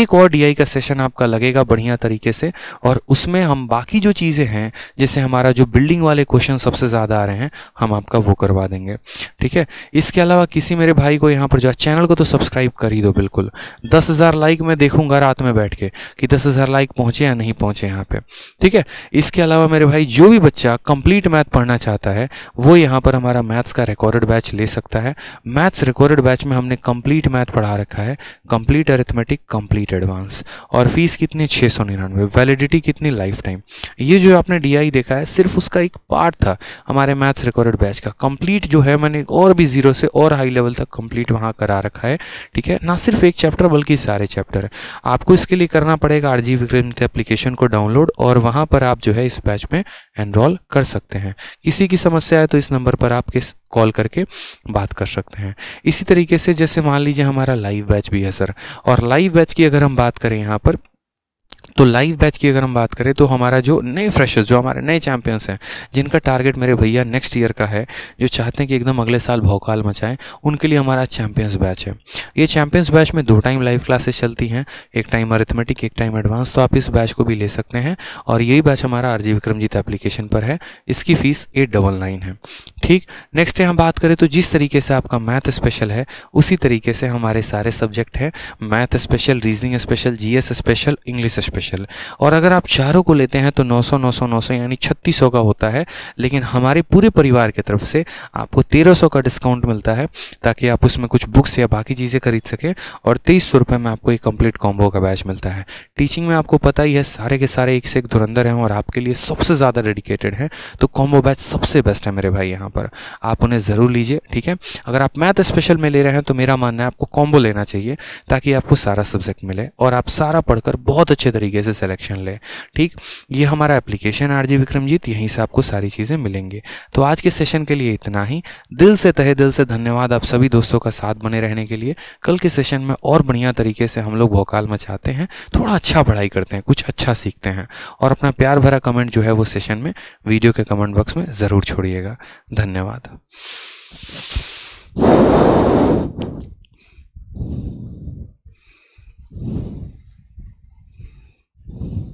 एक और डीआई का सेशन आपका लगेगा बढ़िया तरीके से और उसमें हम बाकी जो चीज़ें हैं जैसे हमारा जो बिल्डिंग वाले क्वेश्चन सबसे ज़्यादा आ रहे हैं हम आपका वो करवा देंगे ठीक है इसके अलावा किसी मेरे भाई को यहाँ पर जो चैनल को तो सब्सक्राइब कर ही दो बिल्कुल दस लाइक मैं देखूँगा रात में बैठ के कि दस लाइक पहुँचे या नहीं पहुँचे यहाँ पर ठीक है इसके अलावा मेरे भाई जो भी बच्चा कंप्लीट मैथ पढ़ना चाहता है वो यहाँ पर हमारा मैथ्स का रिकॉर्डेड बैच ले सकता है मैथ मैथ्स रिकॉर्डेड बैच में हमने कंप्लीट मैथ पढ़ा रखा है कंप्लीट अरिथमेटिक कंप्लीट एडवांस और फीस कितनी छः सौ निन्यानवे वैलिडिटी कितनी लाइफ टाइम ये जो आपने डी देखा है सिर्फ उसका एक पार्ट था हमारे मैथ्स रिकॉर्डेड बैच का कंप्लीट जो है मैंने और भी जीरो से और हाई लेवल तक कंप्लीट वहाँ करा रखा है ठीक है ना सिर्फ एक चैप्टर बल्कि सारे चैप्टर आपको इसके लिए करना पड़ेगा आर जी एप्लीकेशन को डाउनलोड और वहाँ पर आप जो है इस बैच में एनरोल कर सकते हैं किसी की समस्या है तो इस नंबर पर आप किस कॉल करके बात कर सकते हैं इसी तरीके से जैसे मान लीजिए हमारा लाइव बैच भी है सर और लाइव बैच की अगर हम बात करें यहाँ पर तो लाइव बैच की अगर हम बात करें तो हमारा जो नए फ्रेशर्स जो हमारे नए चैंपियंस हैं जिनका टारगेट मेरे भैया नेक्स्ट ईयर का है जो चाहते हैं कि एकदम अगले साल भौकाल मचाएं उनके लिए हमारा चैंपियंस बैच है ये चैंपियंस बैच में दो टाइम लाइव क्लासेस चलती हैं एक टाइम अरिथमेटिक एक टाइम एडवांस तो आप इस बैच को भी ले सकते हैं और यही बैच हमारा आर जी विक्रमजीत एप्लीकेशन पर है इसकी फ़ीस एट डबल नाइन है ठीक नेक्स्ट है हम बात करें तो जिस तरीके से आपका मैथ स्पेशल है उसी तरीके से हमारे सारे सब्जेक्ट हैं math special reasoning special GS special English special और अगर आप चारों को लेते हैं तो 900 900 900 यानी 3600 का होता है लेकिन हमारे पूरे परिवार की तरफ से आपको 1300 का डिस्काउंट मिलता है ताकि आप उसमें कुछ बुक्स या बाकी चीज़ें खरीद सकें और तेईस सौ में आपको एक कंप्लीट कॉम्बो का बैच मिलता है टीचिंग में आपको पता ही है सारे के सारे एक से एक धुरंधर हैं और आपके लिए सबसे ज़्यादा डेडिकेटेड हैं तो कॉम्बो बैच सबसे बेस्ट है मेरे भाई यहाँ पर आप उन्हें ज़रूर लीजिए ठीक है अगर आप मैथ स्पेशल में ले रहे हैं तो मेरा मानना है आपको कॉम्बो लेना चाहिए ताकि आपको सारा सब्जेक्ट मिले और आप सारा पढ़कर बहुत अच्छे तरीके से सिलेक्शन लें ठीक ये हमारा एप्लीकेशन आर जी विक्रमजीत यहीं से आपको सारी चीज़ें मिलेंगी तो आज के सेशन के लिए इतना ही दिल से तहे दिल से धन्यवाद आप सभी दोस्तों का साथ बने रहने के लिए कल के सेशन में और बढ़िया तरीके से हम लोग भोकाल मचाते हैं थोड़ा अच्छा पढ़ाई करते हैं कुछ अच्छा सीखते हैं और अपना प्यार भरा कमेंट जो है वो सेशन में वीडियो के कमेंट बॉक्स में ज़रूर छोड़िएगा धन्यवाद Thank you.